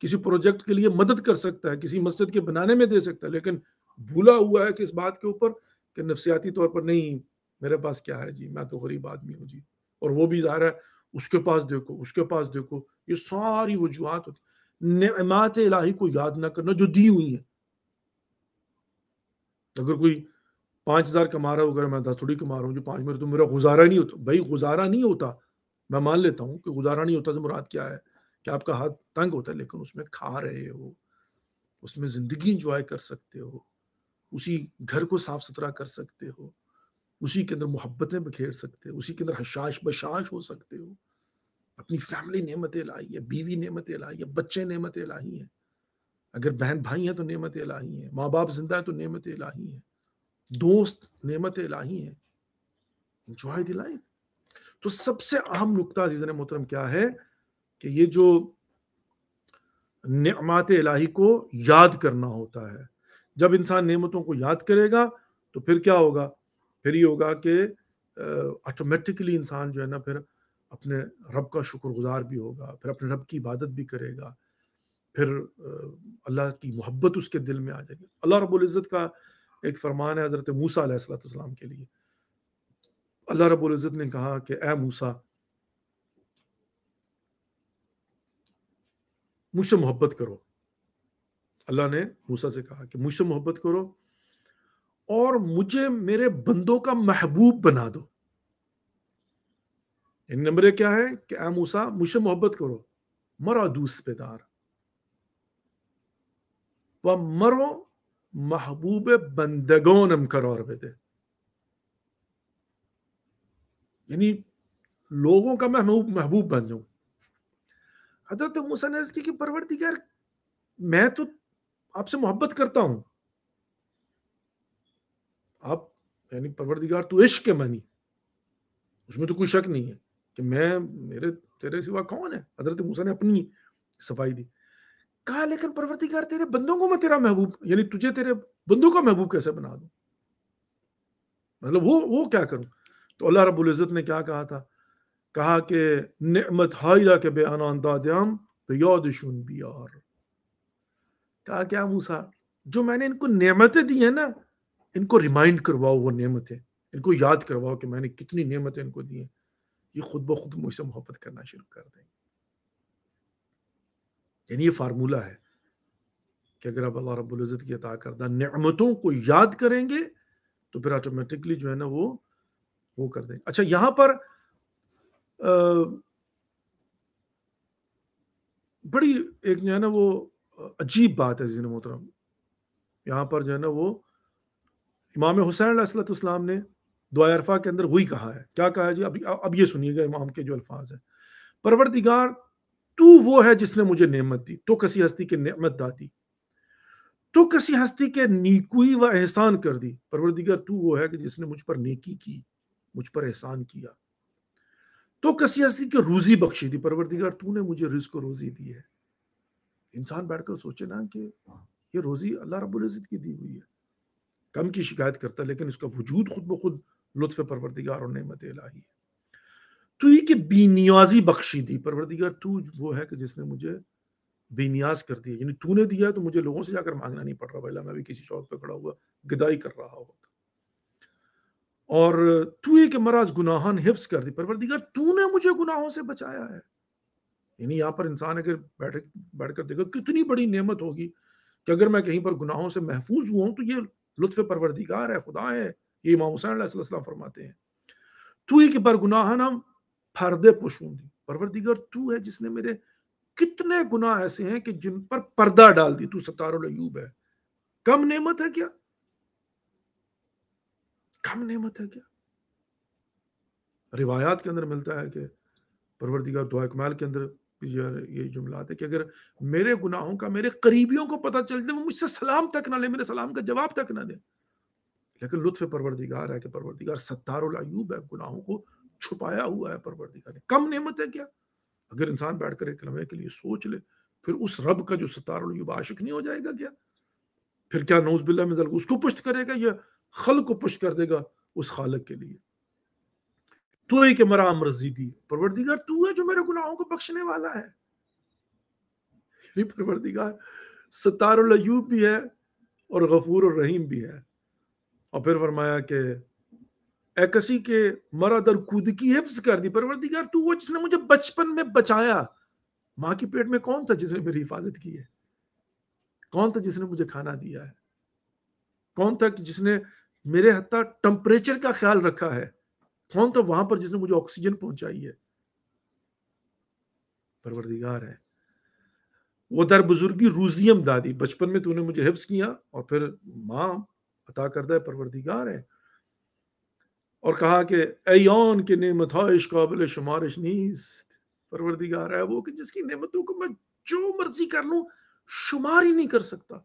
کسی پروجیکٹ کے لیے مدد کر سکتا ہے کسی مسجد کے بنانے میں دے سکتا ہے لیکن بھولا ہوا ہے کہ اس بات کے اوپر کہ نفسیاتی طور پر نہیں میرے پاس کیا ہے جی میں تو غریب آدمی ہوں جی اور وہ بھی ظاہر ہے اس کے پاس دیکھو اس کے پاس دیکھو یہ ساری وجوہات نعمات الہی کو یاد نہ کرنا جو دی ہوئی ہیں اگر کوئی پانچ ہزار کما رہا ہو پانچ میرے تو میرا گزارا نہیں ہوتا بھائی گزارا نہیں ہوتا میں مان لیتا ہوں کہ گزارا نہیں ہوتا مراد کیا ہے کہ آپ کا ہاتھ تنگ ہوتا ہے لیکن اس میں کھا رہے ہو اس میں زندگی انجوائے کر سکتے ہو اسی گھر کو صاف ستھرا کر سکتے ہو اسی کے اندر محبتیں بکھیر سکتے ہو اسی کے اندر حشاش بشاش ہو سکتے ہو اپنی فیملی نعمتیں لائی ہے بیوی نعمتیں لائی ہے بچے نعمتیں لائی ہیں اگر بہن بھائی ہیں تو نعمت الہی ہیں ماں باپ زندہ ہے تو نعمت الہی ہیں دوست نعمت الہی ہیں انجوائے دی لائف تو سب سے اہم نقطہ عزیزن محترم کیا ہے کہ یہ جو نعمات الہی کو یاد کرنا ہوتا ہے جب انسان نعمتوں کو یاد کرے گا تو پھر کیا ہوگا پھر یہ ہوگا کہ آٹومیٹکلی انسان جو ہے نا پھر اپنے رب کا شکر گزار بھی ہوگا پھر اپنے رب کی عبادت بھی کرے گا پھر اللہ کی محبت اس کے دل میں آ جائے گی اللہ رب العزت کا ایک فرمان ہے حضرت موسا علیہ السلط اسلام کے لیے اللہ رب العزت نے کہا کہ اے موسا مجھ سے محبت کرو اللہ نے موسا سے کہا کہ مجھ سے محبت کرو اور مجھے میرے بندوں کا محبوب بنا دو یعنی نمبر کیا ہے کہ موسا سے محبت کرو مرو دوس دار و مرو محبوب دے یعنی لوگوں کا میں محبوب بن جاؤں حضرت موسا نے کی کہ پروردگار میں تو آپ سے محبت کرتا ہوں آپ یعنی پروردگار تو عشق کے مانی اس میں تو کوئی شک نہیں ہے کہ میں میرے تیرے سوا کون ہے حضرت موسیٰ نے اپنی صفائی دی کہا لیکن پروردگار تیرے بندوں کو میں تیرا محبوب یعنی تجھے تیرے بندوں کا محبوب کیسے بنا دوں مطلب وہ وہ کیا کروں تو اللہ رب العزت نے کیا کہا تھا کہا کہ نعمت کے بیار کہا کیا موسا جو میں نے ان کو نعمتیں دی ہیں نا ان کو ریمائنڈ کرواؤ وہ نعمتیں ان کو یاد کرواؤ کہ میں نے کتنی نعمتیں ان کو دی ہیں یہ خود بخود مجھ سے محبت کرنا شروع کر دیں گے یعنی یہ فارمولہ ہے کہ اگر آپ اللہ رب العزت کی عطا کردہ نعمتوں کو یاد کریں گے تو پھر آٹومیٹکلی جو ہے نا وہ وہ کر دیں اچھا یہاں پر بڑی ایک جو ہے نا وہ عجیب بات ہے زین محترم یہاں پر جو ہے نا وہ امام حسین علیہ السلۃ اسلام نے دعا عرفا کے اندر وہی کہا ہے کیا کہا ہے جی اب اب یہ سنیے گا امام کے جو الفاظ ہیں پروردگار تو وہ ہے جس نے مجھے نعمت دی تو کسی ہستی کی نعمت داتی تو کسی ہستی کے نیکوئی و احسان کر دی پروردگار تو وہ ہے کہ جس نے مجھ پر نیکی کی مجھ پر احسان کیا تو کسی ہستی کی روزی بخشی دی پروردگار تو نے مجھے رزق کو روزی دی ہے انسان بیٹھ کر سوچے نا کہ یہ روزی اللہ رب العزت کی دی ہوئی ہے کم کی شکایت کرتا لیکن اس کا وجود خود بخود لطف پروردگار اور نعمت الہی ہے تو یہ کہ بے نیازی بخشی دی پروردگار تو وہ ہے کہ جس نے مجھے بے نیاز کر دیا یعنی تو نے دیا تو مجھے لوگوں سے جا کر مانگنا نہیں پڑ رہا بھائی میں بھی کسی شوق پہ کھڑا ہوا گدائی کر رہا ہوگا اور تو یہ کہ مراض گناہان حفظ کر دی پروردگار تو نے مجھے گناہوں سے بچایا ہے یعنی یہاں پر انسان اگر بیٹھ بیٹھ کر دیکھو کتنی بڑی نعمت ہوگی کہ اگر میں کہیں پر گناہوں سے محفوظ ہوا ہوں تو یہ لطف پروردگار ہے خدا ہے یہ امام حسین علیہ السلام فرماتے ہیں تو ایک پر گناہ نام پردے پوشوں دی پروردگار تو ہے جس نے میرے کتنے گناہ ایسے ہیں کہ جن پر پردہ ڈال دی تو ستار العیوب ہے کم نعمت ہے کیا کم نعمت ہے کیا روایات کے اندر ملتا ہے کہ پروردگار دعا اکمال کے اندر یہ جملات ہے کہ اگر میرے گناہوں کا میرے قریبیوں کو پتہ چل جائے وہ مجھ سے سلام تک نہ لے میرے سلام کا جواب تک نہ دے لیکن لطف پروردگار ہے کہ پروردگار ستار العیوب ہے گناہوں کو چھپایا ہوا ہے پروردگار نے کم نعمت ہے کیا اگر انسان بیٹھ کر ایک لمحے کے لیے سوچ لے پھر اس رب کا جو ستار العیوب عاشق نہیں ہو جائے گا کیا پھر کیا نوز باللہ میں اس کو پشت کرے گا یا خلق کو پشت کر دے گا اس خالق کے لیے تو ہی کہ مرا مرضی دی پروردگار تو ہے جو میرے گناہوں کو بخشنے والا ہے یعنی پروردگار ستار العیوب بھی ہے اور غفور اور رحیم بھی ہے اور پھر فرمایا کہ اے کسی کے مرا در کود کی حفظ کر دی پروردگار تو وہ جس نے مجھے بچپن میں بچایا ماں کی پیٹ میں کون تھا جس نے میری حفاظت کی ہے کون تھا جس نے مجھے کھانا دیا ہے کون تھا جس نے میرے حتیٰ ٹمپریچر کا خیال رکھا ہے کون تھا وہاں پر جس نے مجھے آکسیجن پہنچائی ہے پروردگار ہے وہ در بزرگی روزیم دادی بچپن میں تو نے مجھے حفظ کیا اور پھر ماں عطا کردہ پروردگار ہے اور کہا کہ ایون کے نعمت ہائش قابل شمارش نیست پروردگار ہے وہ کہ جس کی نعمتوں کو میں جو مرضی کر لوں شمار ہی نہیں کر سکتا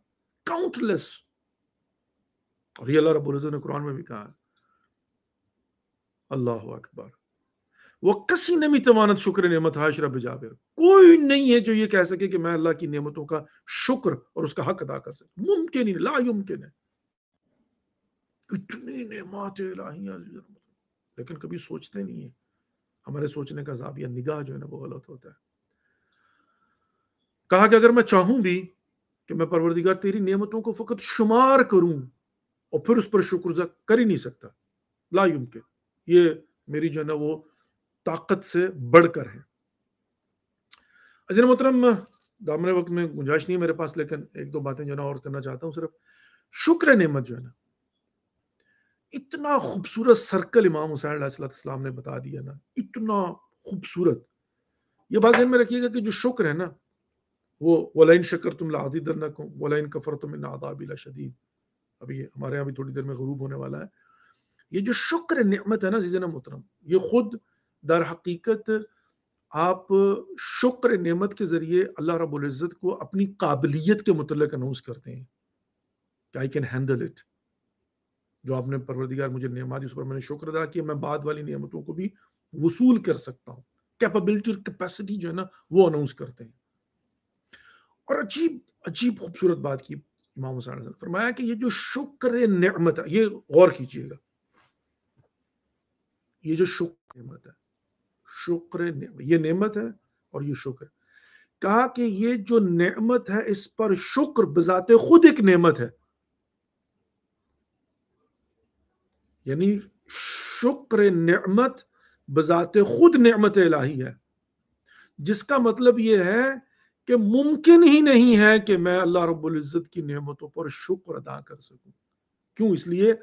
کاؤنٹ لیس اور یہ اللہ رب العزت نے قرآن میں بھی کہا ہے اللہ اکبر وہ کسی نے بھی توانت شکر نعمت کوئی نہیں ہے جو یہ کہہ سکے کہ میں اللہ کی نعمتوں کا شکر اور اس کا حق ادا کر سکوں ممکن ہی لا ہے اتنی لیکن کبھی سوچتے نہیں ہیں ہمارے سوچنے کا زاویہ نگاہ جو ہے نا وہ غلط ہوتا ہے کہا کہ اگر میں چاہوں بھی کہ میں پروردگار تیری نعمتوں کو فقط شمار کروں اور پھر اس پر شکر کر ہی نہیں سکتا لا یمکن یہ میری جو ہے نا وہ طاقت سے بڑھ کر ہے عظیم محترم دامنے وقت میں گنجائش نہیں ہے میرے پاس لیکن ایک دو باتیں جو ہے نا اور کرنا چاہتا ہوں صرف شکر نعمت جو ہے نا اتنا خوبصورت سرکل امام حسین علیہ السلام نے بتا دیا نا اتنا خوبصورت یہ بات ذہن میں رکھیے گا کہ جو شکر ہے نا وہ ولائن شکر تم لادی در نہ کو ولائن کفر تم نہ آداب شدید ابھی ہمارے یہاں بھی تھوڑی دیر میں غروب ہونے والا ہے یہ جو شکر نعمت ہے نا زین محترم یہ خود در حقیقت آپ شکر نعمت کے ذریعے اللہ رب العزت کو اپنی قابلیت کے متعلق اناؤنس کرتے ہیں کہ آئی کین ہینڈل اٹ جو آپ نے پروردگار مجھے نعمت اس پر میں نے شکر ادا کیا میں بعد والی نعمتوں کو بھی وصول کر سکتا ہوں کیپبلٹی اور کیپیسٹی جو ہے نا وہ اناؤنس کرتے ہیں اور عجیب عجیب خوبصورت بات کی امام حسین فرمایا کہ یہ جو شکر نعمت ہے یہ غور کیجیے گا یہ جو شکر نعمت ہے شکر نعمت یہ نعمت ہے اور یہ شکر کہا کہ یہ جو نعمت ہے اس پر شکر بذات خود ایک نعمت ہے یعنی شکر نعمت بذات خود نعمت الہی ہے جس کا مطلب یہ ہے کہ ممکن ہی نہیں ہے کہ میں اللہ رب العزت کی نعمتوں پر شکر ادا کر سکوں کیوں اس لیے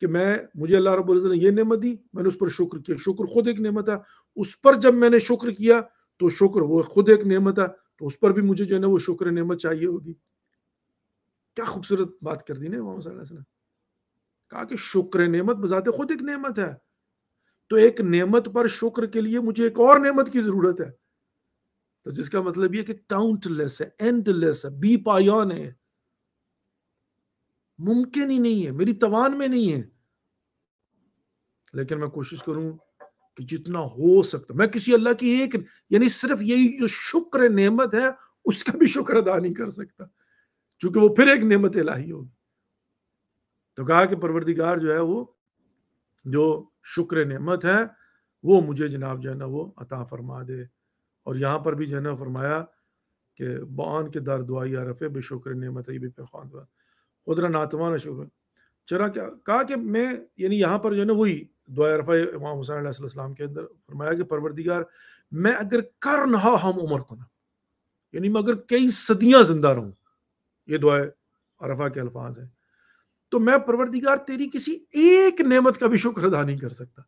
کہ میں مجھے اللہ رب العزت نے یہ نعمت دی میں نے اس پر شکر کیا شکر خود ایک نعمت ہے اس پر جب میں نے شکر کیا تو شکر وہ خود ایک نعمت ہے تو اس پر بھی مجھے جو ہے نا وہ شکر نعمت چاہیے ہوگی کیا خوبصورت بات کر دی نا امام صلی اللہ علیہ وسلم کہا کہ شکر نعمت بذات خود ایک نعمت ہے تو ایک نعمت پر شکر کے لیے مجھے ایک اور نعمت کی ضرورت ہے تو جس کا مطلب یہ کہ کاؤنٹ لیس ہے اینڈ لیس ہے بی پایون ہے ممکن ہی نہیں ہے میری توان میں نہیں ہے لیکن میں کوشش کروں کہ جتنا ہو سکتا میں کسی اللہ کی ایک یعنی صرف یہی جو شکر نعمت ہے اس کا بھی شکر ادا نہیں کر سکتا چونکہ وہ پھر ایک نعمت الہی ہوگی تو کہا کہ پروردگار جو ہے وہ جو شکر نعمت ہے وہ مجھے جناب جو ہے نا وہ عطا فرما دے اور یہاں پر بھی جو ہے نا فرمایا کہ بان کے دعائی عرف ہے بے شکر نعمت ہے یہ بھی ادھر ناتوان شکر چرا کیا کہا کہ میں یعنی یہاں پر جو ہے نا وہی دعا ارفا امام حسین علیہ السلام کے اندر فرمایا کہ پروردگار میں اگر کر نہ ہم عمر کو نہ یعنی میں اگر کئی صدیاں زندہ رہوں یہ عرفہ کے الفاظ ہیں تو میں پروردگار تیری کسی ایک نعمت کا بھی شکر ادا نہیں کر سکتا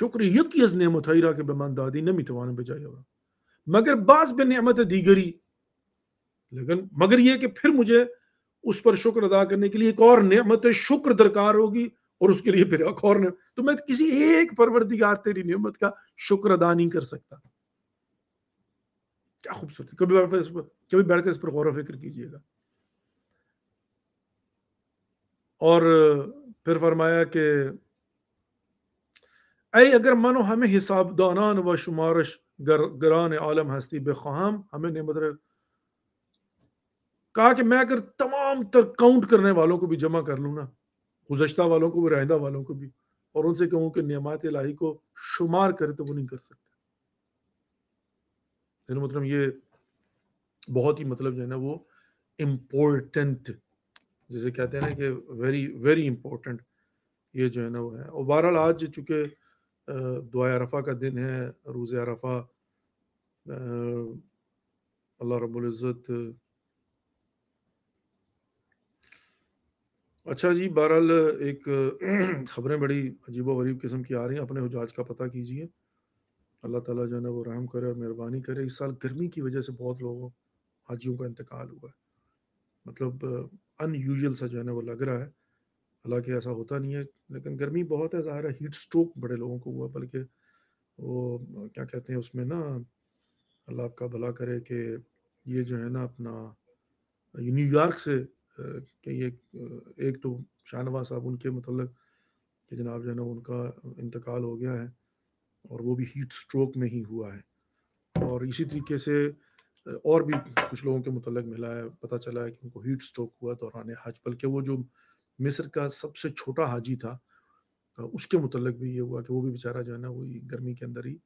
شکر نعمت حیرہ کے بمان دادی نمی بجائی ہوگا مگر بعض بے نعمت دیگری لیکن مگر یہ کہ پھر مجھے اس پر شکر ادا کرنے کے لیے ایک اور نعمت شکر درکار ہوگی اور اس کے لیے پھر ایک اور نعمت تو میں کسی ایک پروردگار تیری نعمت کا شکر ادا نہیں کر سکتا کیا خوبصورتی کبھی کبھی بیٹھ کر اس پر غور و فکر کیجیے گا اور پھر فرمایا کہ اے اگر مانو ہمیں حساب دانان و شمارش گر گران عالم ہستی بے خواہم ہمیں نعمت کہا کہ میں اگر تمام تر کاؤنٹ کرنے والوں کو بھی جمع کر لوں نا گزشتہ والوں کو بھی رائندہ والوں کو بھی اور ان سے کہوں کہ نعمات الہی کو شمار کرے تو وہ نہیں کر سکتے یعنی مطلب یہ بہت ہی مطلب جو ہے نا وہ امپورٹنٹ جسے کہتے ہیں نا کہ ویری ویری امپورٹنٹ یہ جو ہے نا وہ ہے اور بہرحال آج چونکہ دعا رفا کا دن ہے روز عرفہ اللہ رب العزت اچھا جی بہرحال ایک خبریں بڑی عجیب و غریب قسم کی آ رہی ہیں اپنے حجاج کا پتہ کیجیے اللہ تعالیٰ جو ہے نا وہ رحم کرے اور مہربانی کرے اس سال گرمی کی وجہ سے بہت لوگوں حاجیوں کا انتقال ہوا ہے مطلب ان یوژل سا جو ہے نا وہ لگ رہا ہے حالانکہ ایسا ہوتا نہیں ہے لیکن گرمی بہت ہے ظاہر ہے ہیٹ اسٹروک بڑے لوگوں کو ہوا ہے بلکہ وہ کیا کہتے ہیں اس میں نا اللہ آپ کا بھلا کرے کہ یہ جو ہے نا اپنا نیو یارک سے کہ یہ ایک تو شاہ نواز صاحب ان کے متعلق کہ جناب جو ہے ہے نا ان کا انتقال ہو گیا اور وہ بھی ہیٹ میں ہی ہوا ہے اور اسی طریقے سے اور بھی کچھ لوگوں کے متعلق ملا ہے پتہ چلا ہے کہ ان کو ہیٹ ہوا دوران حج بلکہ وہ جو مصر کا سب سے چھوٹا حاجی تھا اس کے متعلق بھی یہ ہوا کہ وہ بھی بیچارہ جو ہے نا وہی گرمی کے اندر ہی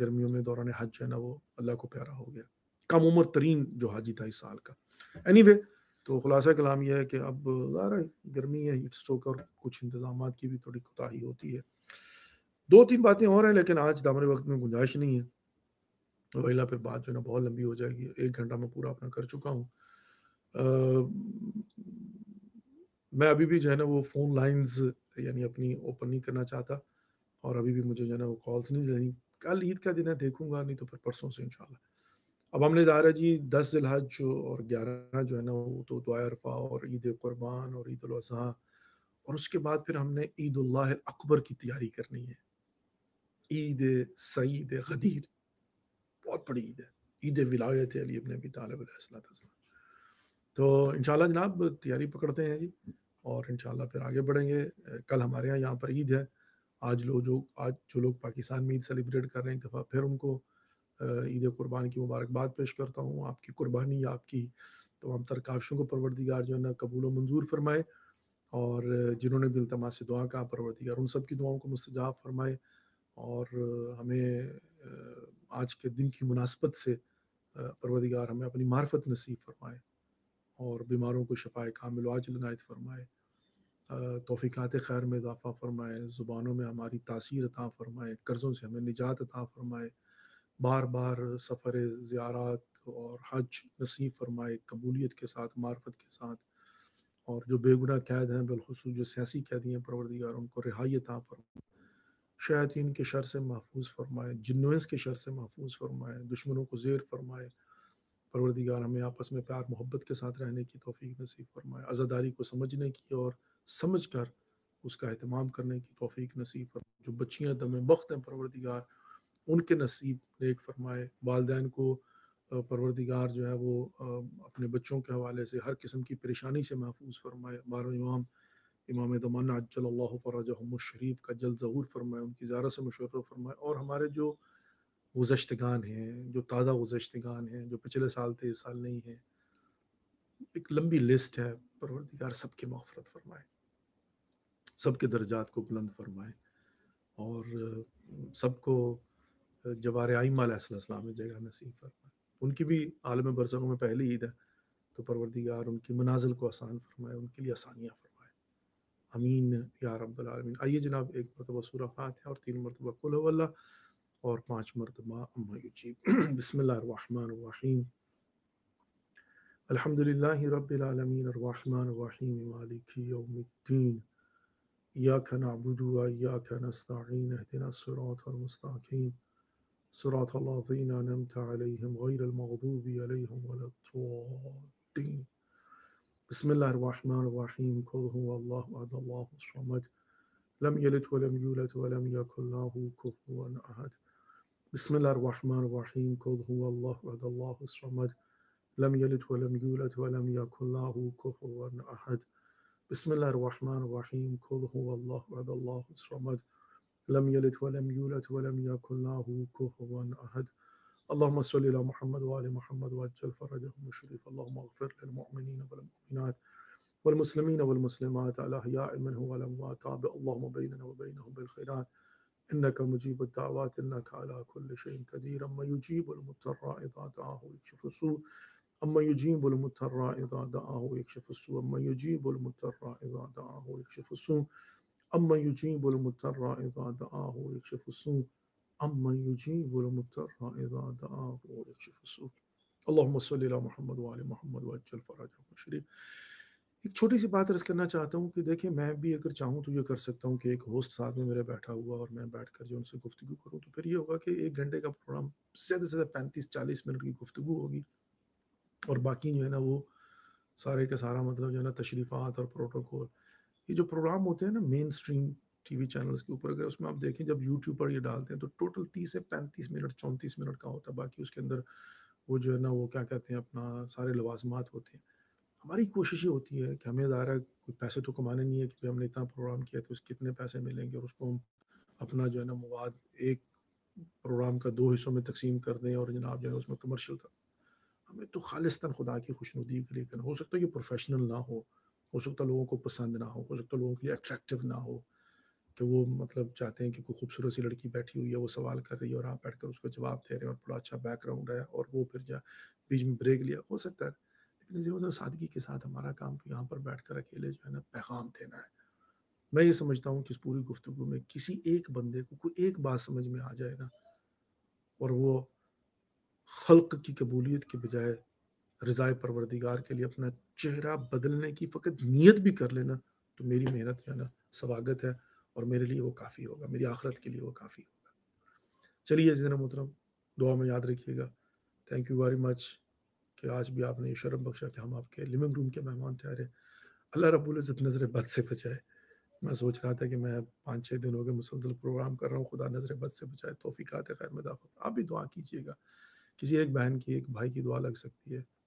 گرمیوں میں دوران حج جو ہے نا وہ اللہ کو پیارا ہو گیا کم عمر ترین جو حاجی تھا اس سال کا اینی anyway, وے تو خلاصہ کلام یہ ہے کہ اب ظاہر گرمی ہے ہیٹ اسٹروک اور کچھ انتظامات کی بھی تھوڑی کوتاہی ہوتی ہے دو تین باتیں اور ہیں لیکن آج تمہرے وقت میں گنجائش نہیں ہے ویلا پھر بات جو ہے نا بہت لمبی ہو جائے گی ایک گھنٹہ میں پورا اپنا کر چکا ہوں میں ابھی بھی جو ہے نا وہ فون لائنز یعنی اپنی اوپن نہیں کرنا چاہتا اور ابھی بھی مجھے جو ہے نا وہ کالس نہیں لینی کل عید کا دن ہے دیکھوں گا نہیں تو پھر پرسوں سے ان شاء اللہ اب ہم نے ظاہر ہے جی دس ذی الحج اور گیارہ جو ہے نا وہ تو دعا عرفہ اور عید قربان اور عید الاضحیٰ اور اس کے بعد پھر ہم نے عید اللہ اکبر کی تیاری کرنی ہے عید سعید غدیر بہت بڑی عید ہے عید ولایت علی ابی طالب علیہ السلام تو انشاءاللہ جناب تیاری پکڑتے ہیں جی اور انشاءاللہ پھر آگے بڑھیں گے کل ہمارے ہاں یہاں پر عید ہے آج لوگ جو آج جو لوگ پاکستان میں عید سیلیبریٹ کر رہے ہیں ایک دفعہ پھر ان کو عید قربان کی مبارکباد پیش کرتا ہوں آپ کی قربانی آپ کی تمام تر کافی کو پروردگار جو ہے نا قبول و منظور فرمائے اور جنہوں نے بھی التماش سے دعا کہا پروردگار ان سب کی دعاؤں کو مستجاب فرمائے اور ہمیں آج کے دن کی مناسبت سے پروردگار ہمیں اپنی معرفت نصیب فرمائے اور بیماروں کو شفائے کام الواج عنایت فرمائے توفیقات خیر میں اضافہ فرمائے زبانوں میں ہماری تاثیر عطا فرمائے قرضوں سے ہمیں نجات عطا فرمائے بار بار سفر زیارات اور حج نصیب فرمائے قبولیت کے ساتھ معرفت کے ساتھ اور جو بے گناہ قید ہیں بالخصوص جو سیاسی قیدی ہیں پروردگار ان کو رہائی تعما فرمائے شیاطین کے شر سے محفوظ فرمائے جنوئنس کے شر سے محفوظ فرمائے دشمنوں کو زیر فرمائے پروردگار ہمیں آپس میں پیار محبت کے ساتھ رہنے کی توفیق نصیب فرمائے آزاداری کو سمجھنے کی اور سمجھ کر اس کا اہتمام کرنے کی توفیق نصیب فرمائے جو بچیاں دم بخت ہیں پروردگار ان کے نصیب نیک فرمائے والدین کو پروردگار جو ہے وہ اپنے بچوں کے حوالے سے ہر قسم کی پریشانی سے محفوظ فرمائے بار امام امام امام اجل اللہ ورمد الشریف کا جلد ظہور فرمائے ان کی زیارہ سے مشورہ فرمائے اور ہمارے جو گزشتگان ہیں جو تازہ گزشتگان ہیں جو پچھلے سال تھے اس سال نہیں ہیں ایک لمبی لسٹ ہے پروردگار سب کے مغفرت فرمائے سب کے درجات کو بلند فرمائے اور سب کو جوار آئمہ علیہ السلام جگہ نصیب فرمائے ان کی بھی عالم برسوں میں پہلی عید ہے تو پروردگار ان کی منازل کو آسان فرمائے ان کے لیے آسانیاں فرمائے امین یا رب العالمین آئیے جناب ایک مرتبہ سورہ فات ہے اور تین مرتبہ کل اللہ اور پانچ مرتبہ اما یجیب بسم اللہ الرحمن الرحیم الحمد للہ رب العالمین الرحمن الرحیم مالک یوم الدین یاک نعبد و یاک نستعین اہدنا الصراط والمستقیم صراط الذين أنعمت عليهم غير المغضوب عليهم ولا الضالين بسم الله الرحمن الرحيم قل هو الله أحد الله الصمد لم يلد ولم يولد ولم يكن له كفوا أحد بسم الله الرحمن الرحيم قل هو الله أحد الله الصمد لم يلد ولم يولد ولم يكن له كفوا أحد بسم الله الرحمن الرحيم قل هو الله أحد الله الصمد لم يلد ولم يولد ولم يكن له كفوا أحد اللهم صل على محمد وآل محمد واجعل فرجهم الشريف اللهم اغفر للمؤمنين والمؤمنات والمسلمين والمسلمات الأحياء منه والأموات تابع اللهم بيننا وبينهم بالخيرات إنك مجيب الدعوات إنك على كل شيء قدير أما يجيب المضطر إذا دعاه يكشف السوء أما يجيب المضطر إذا دعاه يكشف السوء أما يجيب المضطر إذا دعاه يكشف السوء اللهم صل اللہ محمد محمد ایک چھوٹی سی بات عرض کرنا چاہتا ہوں کہ دیکھیں میں بھی اگر چاہوں تو یہ کر سکتا ہوں کہ ایک ہوسٹ ساتھ میں میرا بیٹھا ہوا اور میں بیٹھ کر جو ان سے گفتگو کروں تو پھر یہ ہوگا کہ ایک گھنٹے کا پروگرام زیادہ زیادہ پینتیس چالیس منٹ کی گفتگو ہوگی اور باقی جو ہے نا وہ سارے کا سارا مطلب جو ہے نا تشریفات اور پروٹوکول یہ جو پروگرام ہوتے ہیں نا mainstream TV channels کے اوپر اگر اس میں آپ دیکھیں جب یوٹیوب پر یہ ڈالتے ہیں تو ٹوٹل تیس سے پینتیس منٹ چونتیس منٹ کا ہوتا ہے باقی اس کے اندر وہ جو ہے نا وہ کیا کہتے ہیں اپنا سارے لوازمات ہوتے ہیں ہماری کوشش یہ ہوتی ہے کہ ہمیں ظاہر کوئی پیسے تو کمانے نہیں ہے کہ ہم نے اتنا پروگرام کیا تو اس کے کتنے پیسے ملیں گے اور اس کو ہم اپنا جو ہے نا مواد ایک پروگرام کا دو حصوں میں تقسیم کر دیں اور جناب جو ہے اس میں کمرشل کر ہمیں تو خالصتاً خدا کی خوش ندی لیے کرنا ہو سکتا ہے کہ پروفیشنل نہ ہو سکتا ہے لوگوں کو پسند نہ ہو سکتا ہے لوگوں کے لیے اٹریکٹیو نہ ہو کہ وہ مطلب چاہتے ہیں کہ کوئی خوبصورت سی لڑکی بیٹھی ہوئی ہے وہ سوال کر رہی ہے اور آپ بیٹھ کر اس کو جواب دے رہے ہیں اور تھوڑا اچھا بیک گراؤنڈ ہے اور وہ پھر جا بیچ میں بریک لیا ہو سکتا ہے لیکن اسی مطلب سادگی کے ساتھ ہمارا کام تو یہاں پر بیٹھ کر اکیلے جو ہے نا پیغام دینا ہے میں یہ سمجھتا ہوں کہ اس پوری گفتگو میں کسی ایک بندے کو کوئی ایک بات سمجھ میں آ جائے نا اور وہ خلق کی قبولیت کے بجائے رضائے پروردگار کے لیے اپنا چہرہ بدلنے کی فقط نیت بھی کر لینا تو میری محنت ہے نا سواگت ہے اور میرے لیے وہ کافی ہوگا میری آخرت کے لیے وہ کافی ہوگا چلیے زین محترم دعا میں یاد رکھیے گا تھینک یو ویری مچ کہ آج بھی آپ نے یہ شرم بخشا کہ ہم آپ کے لیونگ روم کے مہمان تیار ہے اللہ رب العزت نظر بد سے بچائے میں سوچ رہا تھا کہ میں پانچ چھ دن ہو گئے مسلسل پروگرام کر رہا ہوں خدا نظر بد سے بچائے توفیقات خیر مداخلت آپ بھی دعا کیجیے گا کسی ایک بہن کی ایک بھائی کی دعا لگ سکتی ہے